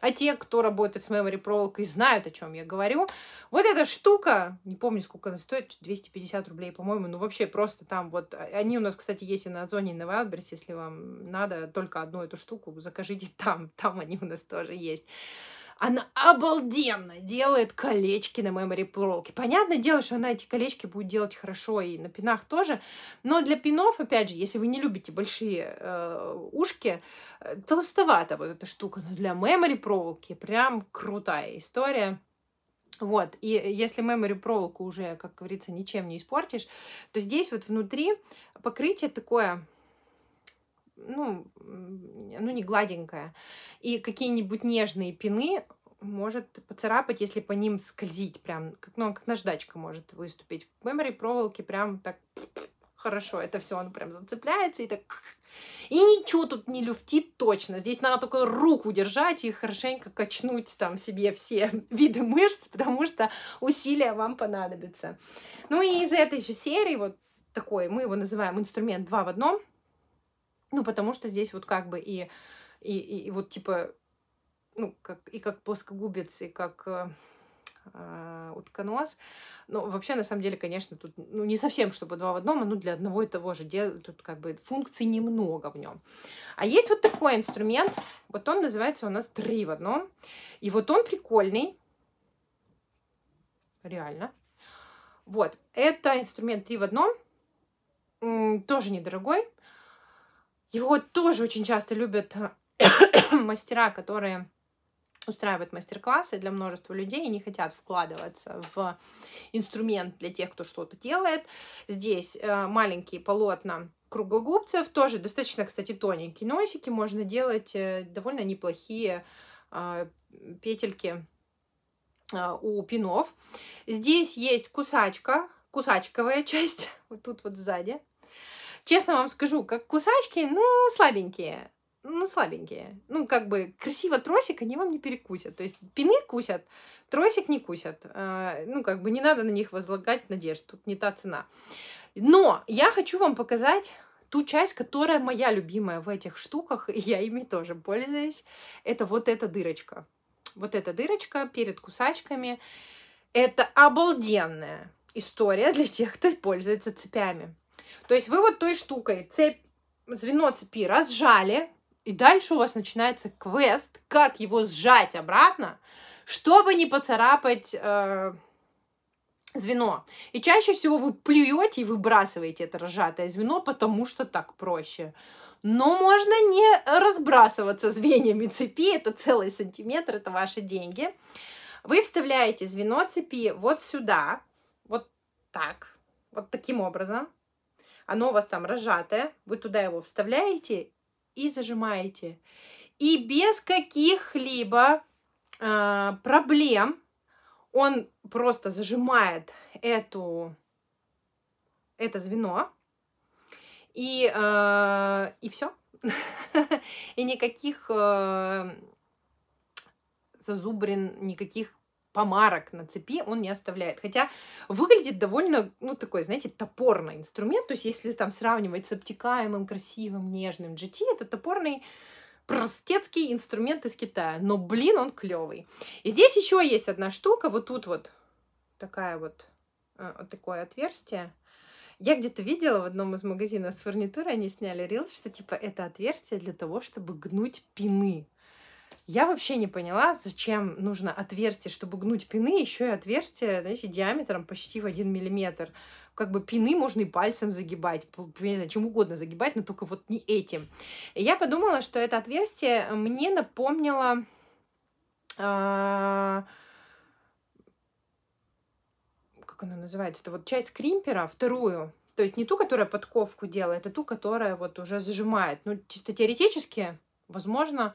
А те, кто работает с memory проволокой, знают, о чем я говорю. Вот эта штука, не помню, сколько она стоит, 250 рублей, по-моему, ну вообще просто там вот, а, они у нас, кстати, есть и на Озоне, и на Wildberries, если вам надо только одну эту штуку, закажите (laughs) там, там они у нас тоже есть она обалденно делает колечки на мемори пробке. Понятное дело, что она эти колечки будет делать хорошо и на пинах тоже, но для пинов, опять же, если вы не любите большие э, ушки, э, толстовата вот эта штука, но для мемори проволоки прям крутая история. Вот, и если мемори проволоку уже, как говорится, ничем не испортишь, то здесь вот внутри покрытие такое ну, ну не гладенькая. И какие-нибудь нежные пины может поцарапать, если по ним скользить прям, как, ну, как наждачка может выступить. В memory проволоки прям так хорошо это все, он прям зацепляется и так... И ничего тут не люфтит точно. Здесь надо только руку держать и хорошенько качнуть там себе все (laughs) виды мышц, потому что усилия вам понадобятся. Ну и из этой же серии, вот такой, мы его называем инструмент два в одном, ну, потому что здесь вот как бы и, и, и, и вот типа, ну, как, и как плоскогубец, и как э, а, утконос. Ну, вообще, на самом деле, конечно, тут ну, не совсем чтобы два в одном, а ну, для одного и того же. дела Тут как бы функций немного в нем. А есть вот такой инструмент. Вот он называется у нас три в одном. И вот он прикольный. Реально. Вот. Это инструмент три в одном. Тоже недорогой. Его тоже очень часто любят э, (coughs) мастера, которые устраивают мастер-классы для множества людей и не хотят вкладываться в инструмент для тех, кто что-то делает. Здесь э, маленькие полотна круглогубцев, тоже достаточно, кстати, тоненькие носики, можно делать э, довольно неплохие петельки у пинов. Здесь есть кусачка, кусачковая (laughs) часть, вот тут вот сзади, Честно вам скажу, как кусачки, ну, слабенькие. Ну, слабенькие. Ну, как бы красиво тросик они вам не перекусят. То есть пины кусят, тросик не кусят. А, ну, как бы не надо на них возлагать надежд. Тут не та цена. Но я хочу вам показать ту часть, которая моя любимая в этих штуках, и я ими тоже пользуюсь, это вот эта дырочка. Вот эта дырочка перед кусачками. Это обалденная история для тех, кто пользуется цепями. То есть вы вот той штукой цепь, звено цепи разжали, и дальше у вас начинается квест, как его сжать обратно, чтобы не поцарапать э, звено. И чаще всего вы плюете и выбрасываете это разжатое звено, потому что так проще. Но можно не разбрасываться звеньями цепи, это целый сантиметр, это ваши деньги. Вы вставляете звено цепи вот сюда, вот так, вот таким образом – оно у вас там разжатое, вы туда его вставляете и зажимаете. И без каких-либо э, проблем он просто зажимает эту, это звено, и, э, и все. (laughs) и никаких э, зазубрин, никаких помарок на цепи он не оставляет. Хотя выглядит довольно, ну, такой, знаете, топорный инструмент. То есть, если там сравнивать с обтекаемым, красивым, нежным GT, это топорный простецкий инструмент из Китая. Но, блин, он клевый. И здесь еще есть одна штука. Вот тут вот такая вот, э, вот такое отверстие. Я где-то видела в одном из магазинов с фурнитурой, они сняли рилс, что типа это отверстие для того, чтобы гнуть пины. Я вообще не поняла, зачем нужно отверстие, чтобы гнуть пины, еще и отверстие, знаете, диаметром почти в один миллиметр. Как бы пины можно и пальцем загибать, не знаю, чем угодно загибать, но только вот не этим. И я подумала, что это отверстие мне напомнило... Э как она называется, это вот часть кримпера, вторую, то есть не ту, которая подковку делает, а ту, которая вот уже зажимает. Ну, чисто теоретически, возможно,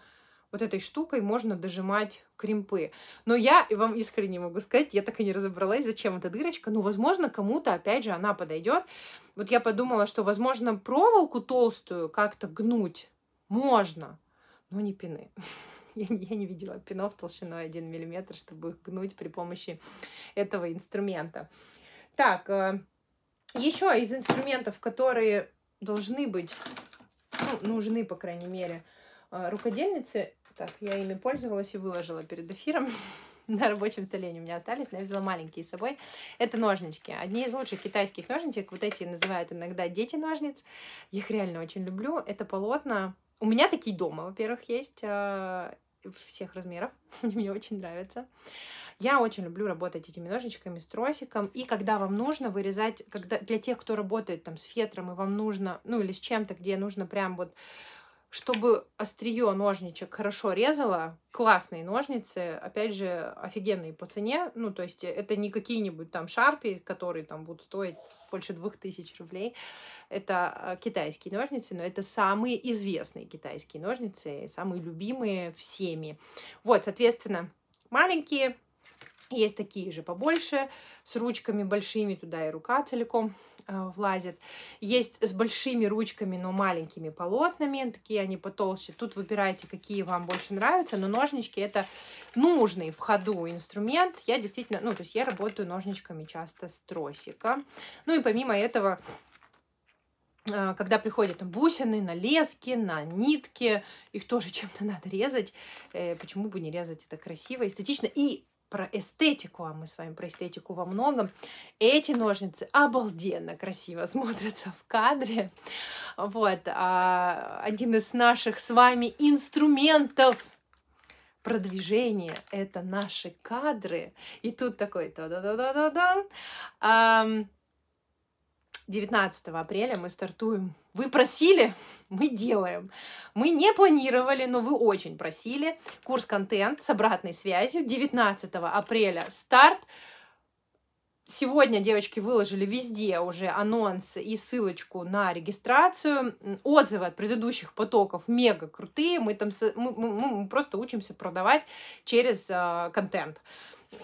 вот этой штукой можно дожимать кремпы. Но я вам искренне могу сказать, я так и не разобралась, зачем эта дырочка. Ну, возможно, кому-то, опять же, она подойдет. Вот я подумала, что, возможно, проволоку толстую как-то гнуть можно, но не пины. (laughs) Я, я не видела пинов толщиной 1 мм, чтобы их гнуть при помощи этого инструмента. Так, э, еще из инструментов, которые должны быть, ну, нужны, по крайней мере, э, рукодельницы, так, я ими пользовалась и выложила перед эфиром (laughs) на рабочем столе они у меня остались, но я взяла маленькие с собой. Это ножнички. Одни из лучших китайских ножничек. Вот эти называют иногда дети ножниц. Я их реально очень люблю. Это полотна. У меня такие дома, во-первых, есть э, всех размеров. (laughs) мне очень нравится. Я очень люблю работать этими ножничками с тросиком. И когда вам нужно вырезать, когда для тех, кто работает там с фетром, и вам нужно, ну или с чем-то, где нужно прям вот чтобы острие ножничек хорошо резало, классные ножницы, опять же, офигенные по цене, ну, то есть э, это не какие-нибудь там шарпи, которые там будут стоить больше двух тысяч рублей, это э, китайские ножницы, но это самые известные китайские ножницы, самые любимые всеми. Вот, соответственно, маленькие, есть такие же побольше, с ручками большими, туда и рука целиком э, влазит. Есть с большими ручками, но маленькими полотнами, такие они потолще. Тут выбирайте, какие вам больше нравятся, но ножнички это нужный в ходу инструмент. Я действительно, ну, то есть я работаю ножничками часто с тросика. Ну и помимо этого, э, когда приходят там бусины на лески, на нитки, их тоже (laughs) чем-то надо резать. Э, почему бы не резать это красиво, эстетично и про эстетику, а мы с вами про эстетику во многом. Эти ножницы обалденно красиво (laughs) смотрятся в кадре. Вот, а один из наших с вами инструментов продвижения – это наши кадры. И тут такой то да да да да да 19 апреля мы стартуем. Вы просили, мы делаем. Мы не планировали, но вы очень просили. Курс контент с обратной связью. 19 апреля старт. Сегодня девочки выложили везде уже анонс и ссылочку на регистрацию. Отзывы от предыдущих потоков мега крутые. Мы там мы, мы, мы просто учимся продавать через э, контент.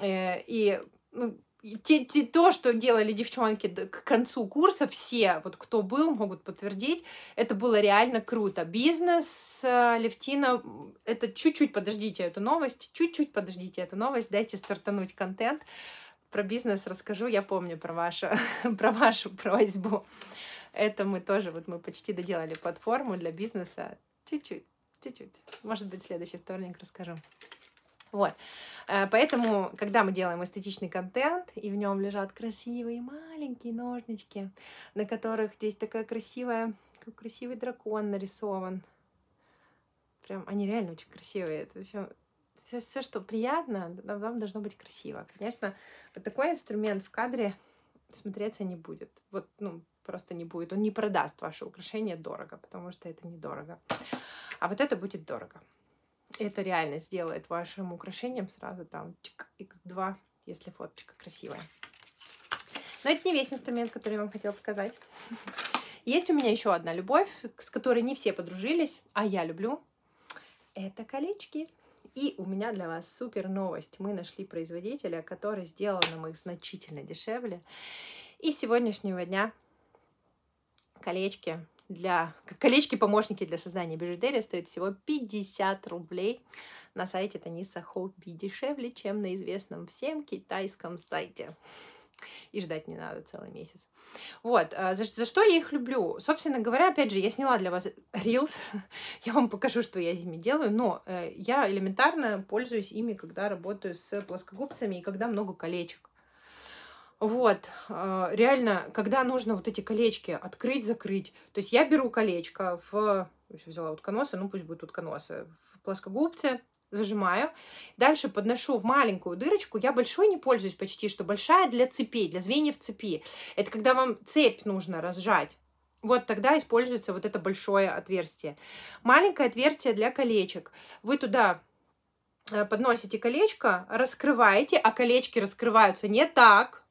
Э, и ну, те, те, то, что делали девчонки к концу курса, все, вот кто был, могут подтвердить, это было реально круто. Бизнес э, Левтина, это чуть-чуть подождите эту новость, чуть-чуть подождите эту новость, дайте стартануть контент. Про бизнес расскажу, я помню про, ваше, (laughs) про вашу просьбу. Это мы тоже, вот мы почти доделали платформу для бизнеса. Чуть-чуть, чуть-чуть. Может быть, в следующий вторник расскажу. Вот. Э, поэтому, когда мы делаем эстетичный контент, и в нем лежат красивые маленькие ножнички, на которых здесь такая красивая, как красивый дракон нарисован. Прям они реально очень красивые. Это все, все, все, что приятно, вам должно быть красиво. Конечно, вот такой инструмент в кадре смотреться не будет. Вот, ну, просто не будет. Он не продаст ваше украшение дорого, потому что это недорого. А вот это будет дорого. Это реально сделает вашим украшением сразу там чик, x2, если фоточка красивая. Но это не весь инструмент, который я вам хотела показать. Есть у меня еще одна любовь, с которой не все подружились, а я люблю. Это колечки. И у меня для вас супер новость. Мы нашли производителя, который сделал нам их значительно дешевле. И с сегодняшнего дня колечки для колечки-помощники для создания бижутерии стоят всего 50 рублей. На сайте Таниса Хоби дешевле, чем на известном всем китайском сайте. И ждать не надо целый месяц. Вот, а, за, за что я их люблю? Собственно говоря, опять же, я сняла для вас рилс. (laughs) Я вам покажу, что я ими делаю. Но э, я элементарно пользуюсь ими, когда работаю с плоскогубцами и когда много колечек. Вот, а, реально, когда нужно вот эти колечки открыть, закрыть. То есть я беру колечко в... Взяла утконосы, ну пусть будет утконосы. В плоскогубце зажимаю. Дальше подношу в маленькую дырочку. Я большой не пользуюсь почти, что большая для цепей, для звеньев цепи. Это когда вам цепь нужно разжать. Вот тогда используется вот это большое отверстие. Маленькое отверстие для колечек. Вы туда э, подносите колечко, раскрываете, а колечки раскрываются не так,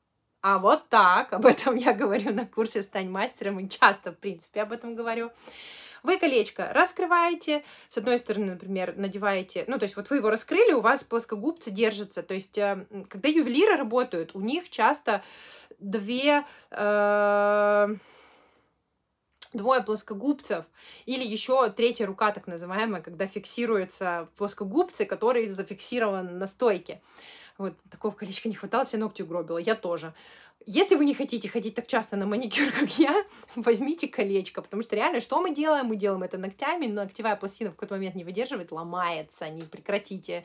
а вот так, об этом я говорю на курсе «Стань мастером» и часто, в принципе, об этом говорю. Вы колечко раскрываете, с одной стороны, например, надеваете, ну, то есть вот вы его раскрыли, у вас плоскогубцы держатся, то есть э, когда ювелиры работают, у них часто две... Э двое плоскогубцев или еще третья рука, так называемая, когда фиксируются плоскогубцы, которые зафиксированы на стойке. Вот такого колечка не хватало, все ногти угробила. Я тоже. Если вы не хотите ходить так часто на маникюр, как я, (laughs) возьмите колечко, потому что реально, что мы делаем? Мы делаем это ногтями, но ногтевая пластина в какой-то момент не выдерживает, ломается, не прекратите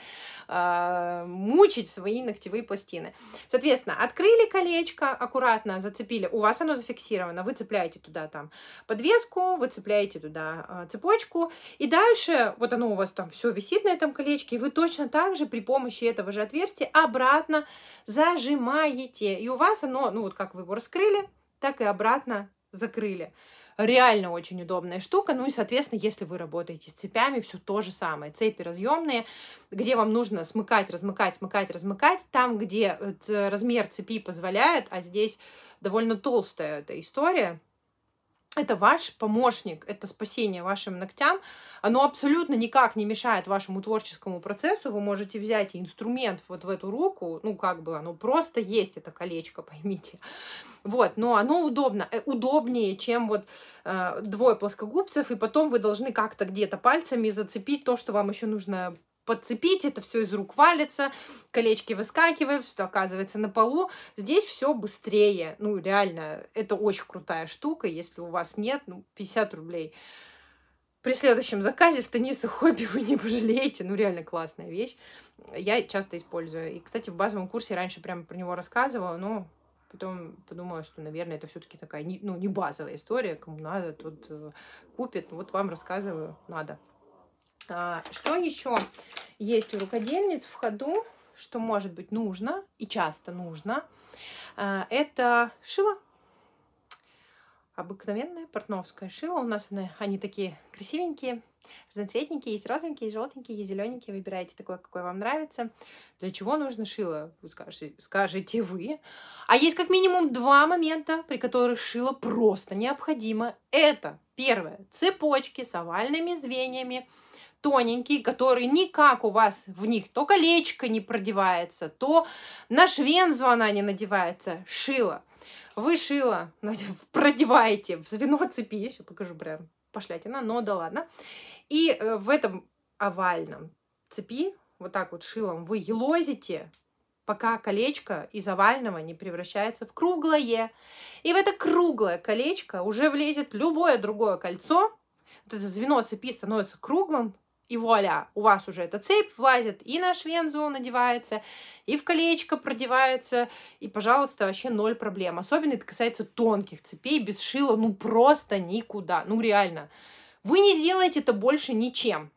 э, мучить свои ногтевые пластины. Соответственно, открыли колечко, аккуратно зацепили, у вас оно зафиксировано, вы цепляете туда там подвеску, вы цепляете туда э, цепочку, и дальше вот оно у вас там все висит на этом колечке, и вы точно так же при помощи этого же отверстия обратно зажимаете, и у вас оно ну вот как вы его раскрыли, так и обратно закрыли. Реально очень удобная штука. Ну и, соответственно, если вы работаете с цепями, все то же самое. Цепи разъемные, где вам нужно смыкать, размыкать, смыкать, размыкать. Там, где э, размер цепи позволяет, а здесь довольно толстая эта история, это ваш помощник, это спасение вашим ногтям. Оно абсолютно никак не мешает вашему творческому процессу. Вы можете взять инструмент вот в эту руку, ну как бы оно просто есть, это колечко, (laughs) поймите. Вот, но оно удобно, э, удобнее, чем вот э, двое плоскогубцев, и потом вы должны как-то где-то пальцами зацепить то, что вам еще нужно подцепить, это все из рук валится, колечки выскакивают, все оказывается на полу. Здесь все быстрее. Ну, реально, это очень крутая штука. Если у вас нет, ну, 50 рублей. При следующем заказе в теннис и хобби вы не пожалеете. Ну, реально классная вещь. Я часто использую. И, кстати, в базовом курсе раньше прямо про него рассказывала, но Потом подумала, что, наверное, это все-таки такая не, ну, не базовая история. Кому надо, тот э, купит. Вот вам рассказываю, надо. А, что еще есть у рукодельниц в ходу, что может быть нужно и часто нужно? А, это шило. Обыкновенное портновская шила У нас они, они такие красивенькие, разноцветненькие, есть розовенькие, есть желтенькие, есть зелененькие. Выбирайте такое, какое вам нравится. Для чего нужно шило, скажете, скажете вы. А есть как минимум два момента, при которых шило просто необходимо. Это первое, цепочки с овальными звеньями, тоненькие, которые никак у вас в них то колечко не продевается, то на швензу она не надевается, шила, Вы шила (laughs) продеваете в звено цепи, я еще покажу прям пошлятина, но да ладно. И э, в этом овальном цепи вот так вот шилом вы елозите, пока колечко из овального не превращается в круглое. И в это круглое колечко уже влезет любое другое кольцо. Вот это звено цепи становится круглым, и вуаля, у вас уже эта цепь влазит и на швензу надевается, и в колечко продевается, и, пожалуйста, вообще ноль проблем. Особенно это касается тонких цепей, без шила, ну просто никуда, ну реально. Вы не сделаете это больше ничем,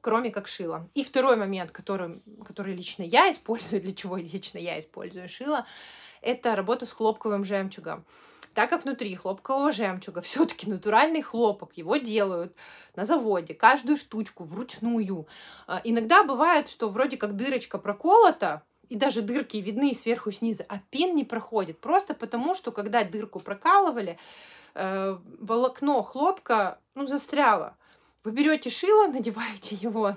кроме как шила. И второй момент, который, который лично я использую, (laughs) для чего лично я использую шило, это работа с хлопковым жемчугом так как внутри хлопкового жемчуга все-таки натуральный хлопок, его делают на заводе, каждую штучку вручную. А, иногда бывает, что вроде как дырочка проколота, и даже дырки видны сверху и снизу, а пин не проходит, просто потому, что когда дырку прокалывали, э, волокно хлопка, ну, застряло. Вы берете шило, (laughs) надеваете его,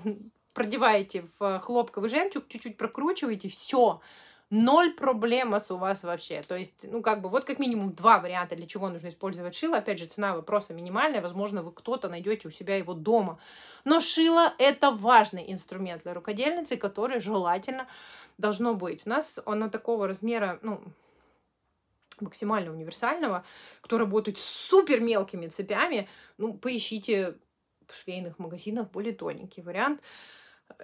продеваете в э, хлопковый жемчуг, чуть-чуть прокручиваете, все, ноль проблем у вас вообще. То есть, ну, как бы, вот как минимум два варианта, для чего нужно использовать шило. Опять же, цена вопроса минимальная, возможно, вы кто-то найдете у себя его дома. Но шило – это важный инструмент для рукодельницы, который желательно должно быть. У нас оно такого размера, ну, максимально универсального, кто работает с супер мелкими цепями, ну, поищите в швейных магазинах более тоненький вариант.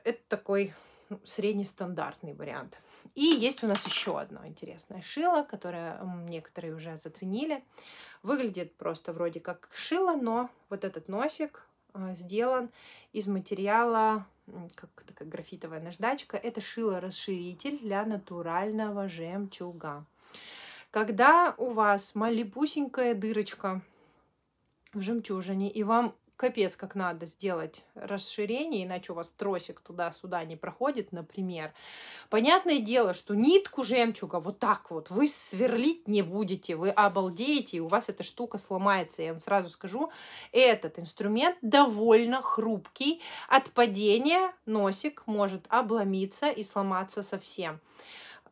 Это такой ну, среднестандартный вариант. И есть у нас еще одно интересное шило, которое некоторые уже заценили. Выглядит просто вроде как шило, но вот этот носик э, сделан из материала, как такая графитовая наждачка. Это шило-расширитель для натурального жемчуга. Когда у вас малипусенькая дырочка в жемчужине, и вам капец как надо сделать расширение, иначе у вас тросик туда-сюда не проходит, например. Понятное дело, что нитку жемчуга вот так вот вы сверлить не будете, вы обалдеете, и у вас эта штука сломается. Я вам сразу скажу, этот инструмент довольно хрупкий, от падения носик может обломиться и сломаться совсем.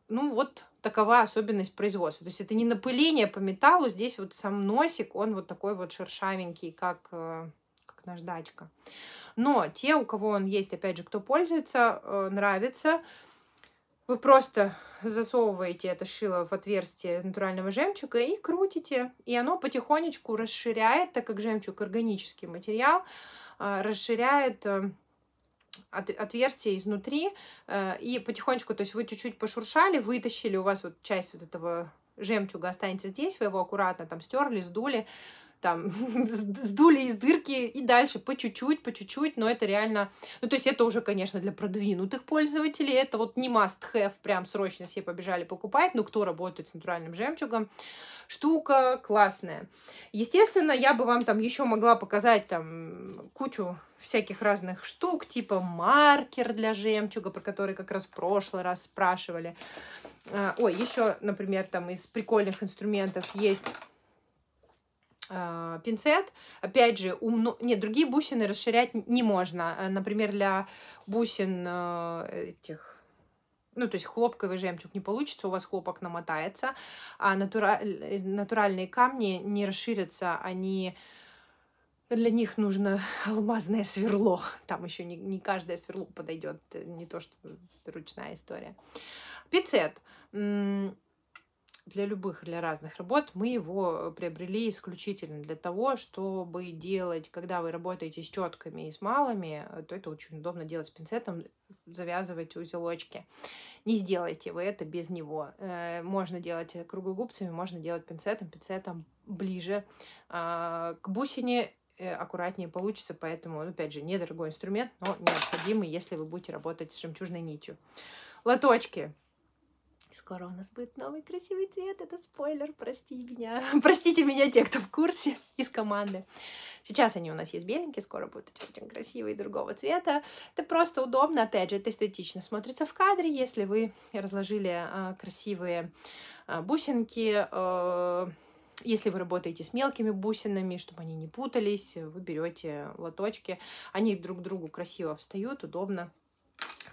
Ну вот такова особенность производства. То есть это не напыление по металлу, здесь вот сам носик, он вот такой вот шершавенький, как э, наждачка. Но те, у кого он есть, опять же, кто пользуется, э, нравится, вы просто засовываете это шило в отверстие натурального жемчуга и крутите. И оно потихонечку расширяет, так как жемчуг органический материал, э, расширяет э, отверстие изнутри и потихонечку, то есть вы чуть-чуть пошуршали, вытащили, у вас вот часть вот этого жемчуга останется здесь, вы его аккуратно там стерли, сдули, там (laughs) сдули из дырки и дальше по чуть-чуть, по чуть-чуть, но это реально, ну то есть это уже, конечно, для продвинутых пользователей, это вот не must have, прям срочно все побежали покупать, но ну, кто работает с натуральным жемчугом, штука классная. Естественно, я бы вам там еще могла показать там кучу всяких разных штук, типа маркер для жемчуга, про который как раз в прошлый раз спрашивали. А, ой, еще, например, там из прикольных инструментов есть а, пинцет. Опять же, умно... Нет, другие бусины расширять не можно. Э, например, для бусин э, этих ну, то есть хлопковый жемчуг не получится, у вас хлопок намотается, а натура... натуральные камни не расширятся, они для них нужно (laughs) алмазное сверло. Там еще не, не каждое сверло подойдет, не то что ручная история. Пинцет для любых, для разных работ. Мы его э, приобрели исключительно для того, чтобы делать, когда вы работаете с четками и с малыми, э, то это очень удобно делать пинцетом, э, завязывать узелочки. Не сделайте вы это без него. Можно делать круглогубцами, можно делать пинцетом, пинцетом ближе а, к бусине аккуратнее получится, поэтому, ну, опять же, недорогой инструмент, но необходимый, если вы будете работать с жемчужной нитью. Лоточки. И скоро у нас будет новый красивый цвет. Это спойлер, прости меня. (laughs) Простите меня те, кто в курсе из команды. Сейчас они у нас есть беленькие, скоро будут очень красивые другого цвета. Это просто удобно, опять же, это эстетично смотрится в кадре. Если вы разложили э, красивые э, бусинки, э, если вы работаете с мелкими бусинами, чтобы они не путались, вы берете лоточки. Они друг к другу красиво встают, удобно,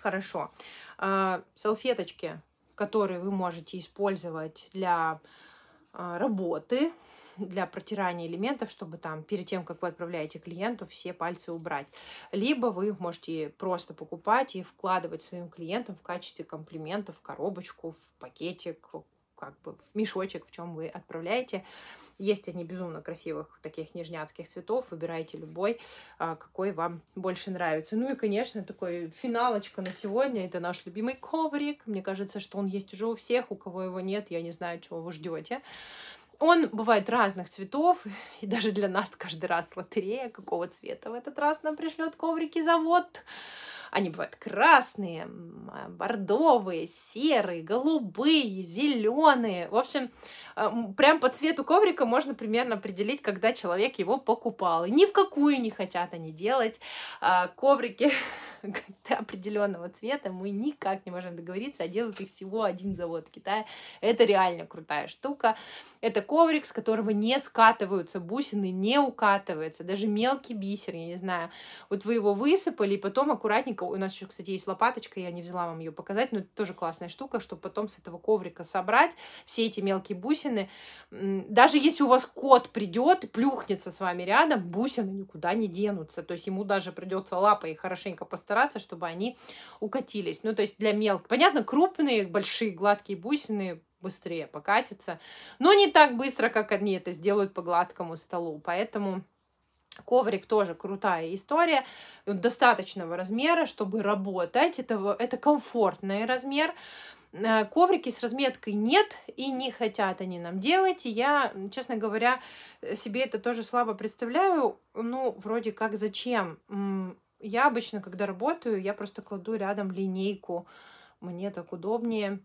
хорошо. А, салфеточки которые вы можете использовать для а, работы, для протирания элементов, чтобы там перед тем, как вы отправляете клиенту, все пальцы убрать. Либо вы можете просто покупать и вкладывать своим клиентам в качестве комплиментов в коробочку, в пакетик, как бы в мешочек, в чем вы отправляете. Есть они безумно красивых таких нежняцких цветов, выбирайте любой, а, какой вам больше нравится. Ну и, конечно, такой финалочка на сегодня, это наш любимый коврик. Мне кажется, что он есть уже у всех, у кого его нет, я не знаю, чего вы ждете. Он бывает разных цветов, и даже для нас каждый раз лотерея, какого цвета в этот раз нам пришлет коврики завод. Они бывают красные, а, бордовые, серые, голубые, зеленые. В общем, э, прям по цвету коврика можно примерно определить, когда человек его покупал. И ни в какую не хотят они делать а, коврики (laughs) (laughs) определенного цвета, мы никак не можем договориться, а делает их всего один завод в Китае. Это реально крутая штука. Это коврик, с которого не скатываются бусины, не укатывается, даже мелкий бисер, я не знаю. Вот вы его высыпали, и потом аккуратненько, у нас еще, кстати, есть лопаточка, я не взяла вам ее показать, но это тоже классная штука, чтобы потом с этого коврика собрать все эти мелкие бусины. Даже если у вас кот придет и плюхнется с вами рядом, бусины никуда не денутся, то есть ему даже придется лапой хорошенько поставить постараться, чтобы они укатились. Ну, то есть для мелких. Понятно, крупные, большие, гладкие бусины быстрее покатятся, но не так быстро, как они это сделают по гладкому столу. Поэтому Коврик тоже крутая история, достаточного размера, чтобы работать, это, это комфортный размер. Э, коврики с разметкой нет, и не хотят они нам делать, и я, честно говоря, э, себе это тоже слабо представляю, ну, вроде как зачем, я обычно, когда работаю, я просто кладу рядом линейку. Мне так удобнее.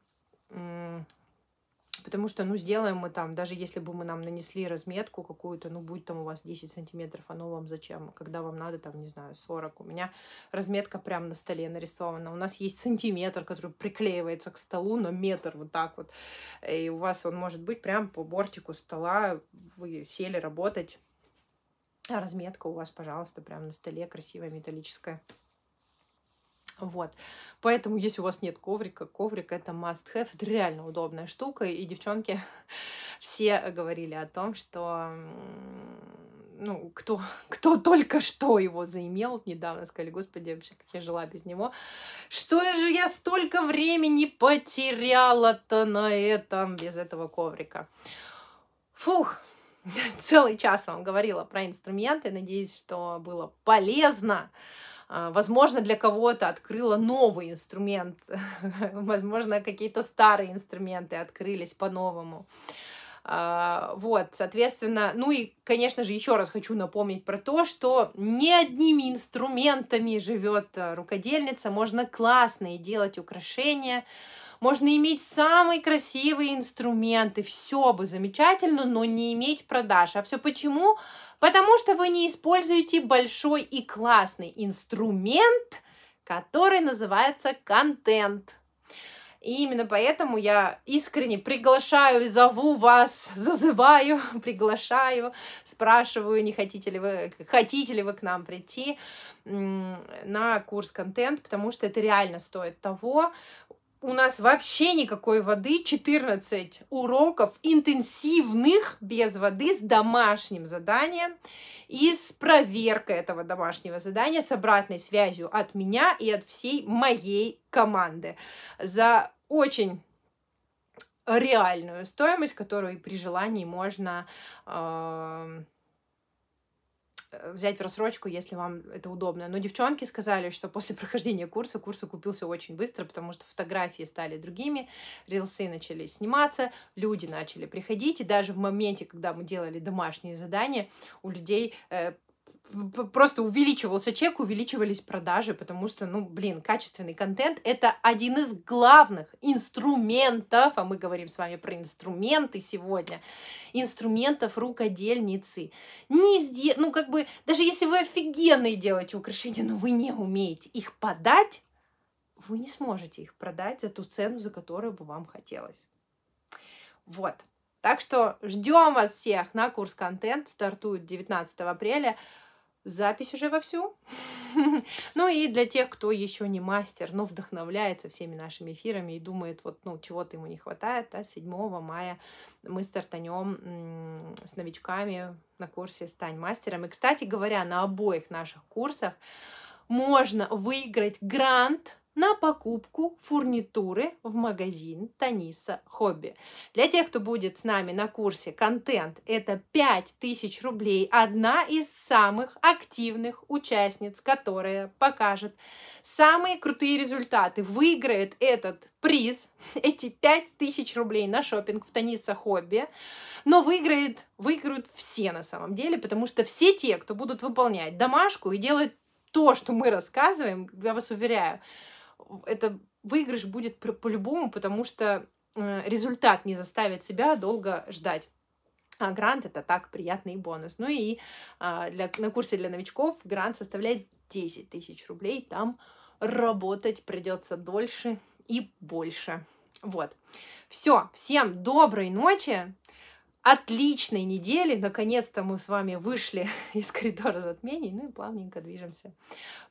Потому что, ну, сделаем мы там, даже если бы мы нам нанесли разметку какую-то, ну, будет там у вас 10 сантиметров, оно вам зачем? Когда вам надо, там, не знаю, 40. У меня разметка прямо на столе нарисована. У нас есть сантиметр, который приклеивается к столу на метр вот так вот. И у вас он может быть прям по бортику стола. Вы сели работать а, разметка у вас, пожалуйста, прямо на столе красивая металлическая. Вот. Поэтому, если у вас нет коврика, коврик это must have. Это реально удобная штука. И девчонки (laughs) все говорили о том, что ну, кто, (laughs) кто только что его заимел, недавно сказали, господи, вообще, как я жила без него. Что же я столько времени потеряла-то на этом, без этого коврика. Фух, (laughs) целый час вам говорила про инструменты. Надеюсь, что было полезно. А, возможно, для кого-то открыла новый инструмент. (laughs) Возможно, какие-то старые инструменты открылись по-новому. А, вот, соответственно, ну и, конечно же, еще раз хочу напомнить про то, что не одними инструментами живет а, рукодельница, можно классные делать украшения, можно иметь самые красивые инструменты, все бы замечательно, но не иметь продаж. А все почему? Потому что вы не используете большой и классный инструмент, который называется контент. И именно поэтому я искренне приглашаю зову вас, (laughs) зазываю, приглашаю, спрашиваю, не хотите ли вы, хотите ли вы к нам прийти на курс контент, потому что это реально стоит того у нас вообще никакой воды, 14 уроков интенсивных без воды с домашним заданием и с проверкой этого домашнего задания с обратной связью от меня и от всей моей команды за очень реальную стоимость, которую при желании можно э, Э, взять в рассрочку, если вам это удобно. Но девчонки сказали, что после (laughs) прохождения курса, курс окупился очень быстро, потому что фотографии стали другими, рилсы начали сниматься, люди начали приходить, и даже в моменте, когда мы делали домашние задания, у людей э, просто увеличивался чек, увеличивались продажи, потому что, ну, блин, качественный контент — это один из главных инструментов, а мы говорим с вами про инструменты сегодня, инструментов рукодельницы. Не сдел... Ну, как бы, даже если вы офигенные делаете украшения, но вы не умеете их подать, вы не сможете их продать за ту цену, за которую бы вам хотелось. Вот. Так что ждем вас всех на курс контент. Стартует 19 апреля запись уже вовсю. (laughs) ну и для тех, кто еще не мастер, но вдохновляется всеми нашими эфирами и думает, вот, ну, чего-то ему не хватает, да, 7 мая мы стартанем с новичками на курсе «Стань мастером». И, кстати говоря, на обоих наших курсах можно выиграть грант – на покупку фурнитуры в магазин Таниса Хобби. Для тех, кто будет с нами на курсе «Контент» это 5000 рублей, одна из самых активных участниц, которая покажет самые крутые результаты, выиграет этот приз, (laughs) эти 5000 рублей на шопинг в Таниса Хобби, но выиграет, выиграют все на самом деле, потому что все те, кто будут выполнять домашку и делать то, что мы рассказываем, я вас уверяю, это выигрыш будет по-любому, потому что э, результат не заставит себя долго ждать. А грант это так приятный бонус. Ну и а, для, на курсе для новичков грант составляет 10 тысяч рублей. Там работать придется дольше и больше. Вот. Все. Всем доброй ночи. Отличной недели. Наконец-то мы с вами вышли (laughs) из коридора затмений. Ну и плавненько движемся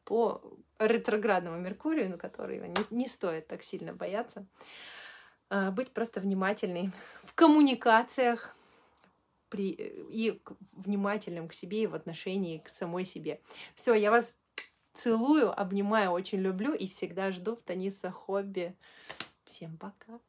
по ретроградному Меркурию, но которого не, не стоит так сильно бояться. А, быть просто внимательной (laughs) в коммуникациях, при, и внимательным к себе и в отношении к самой себе. Все, я вас целую, обнимаю, очень люблю и всегда жду в Таниса Хобби. Всем пока!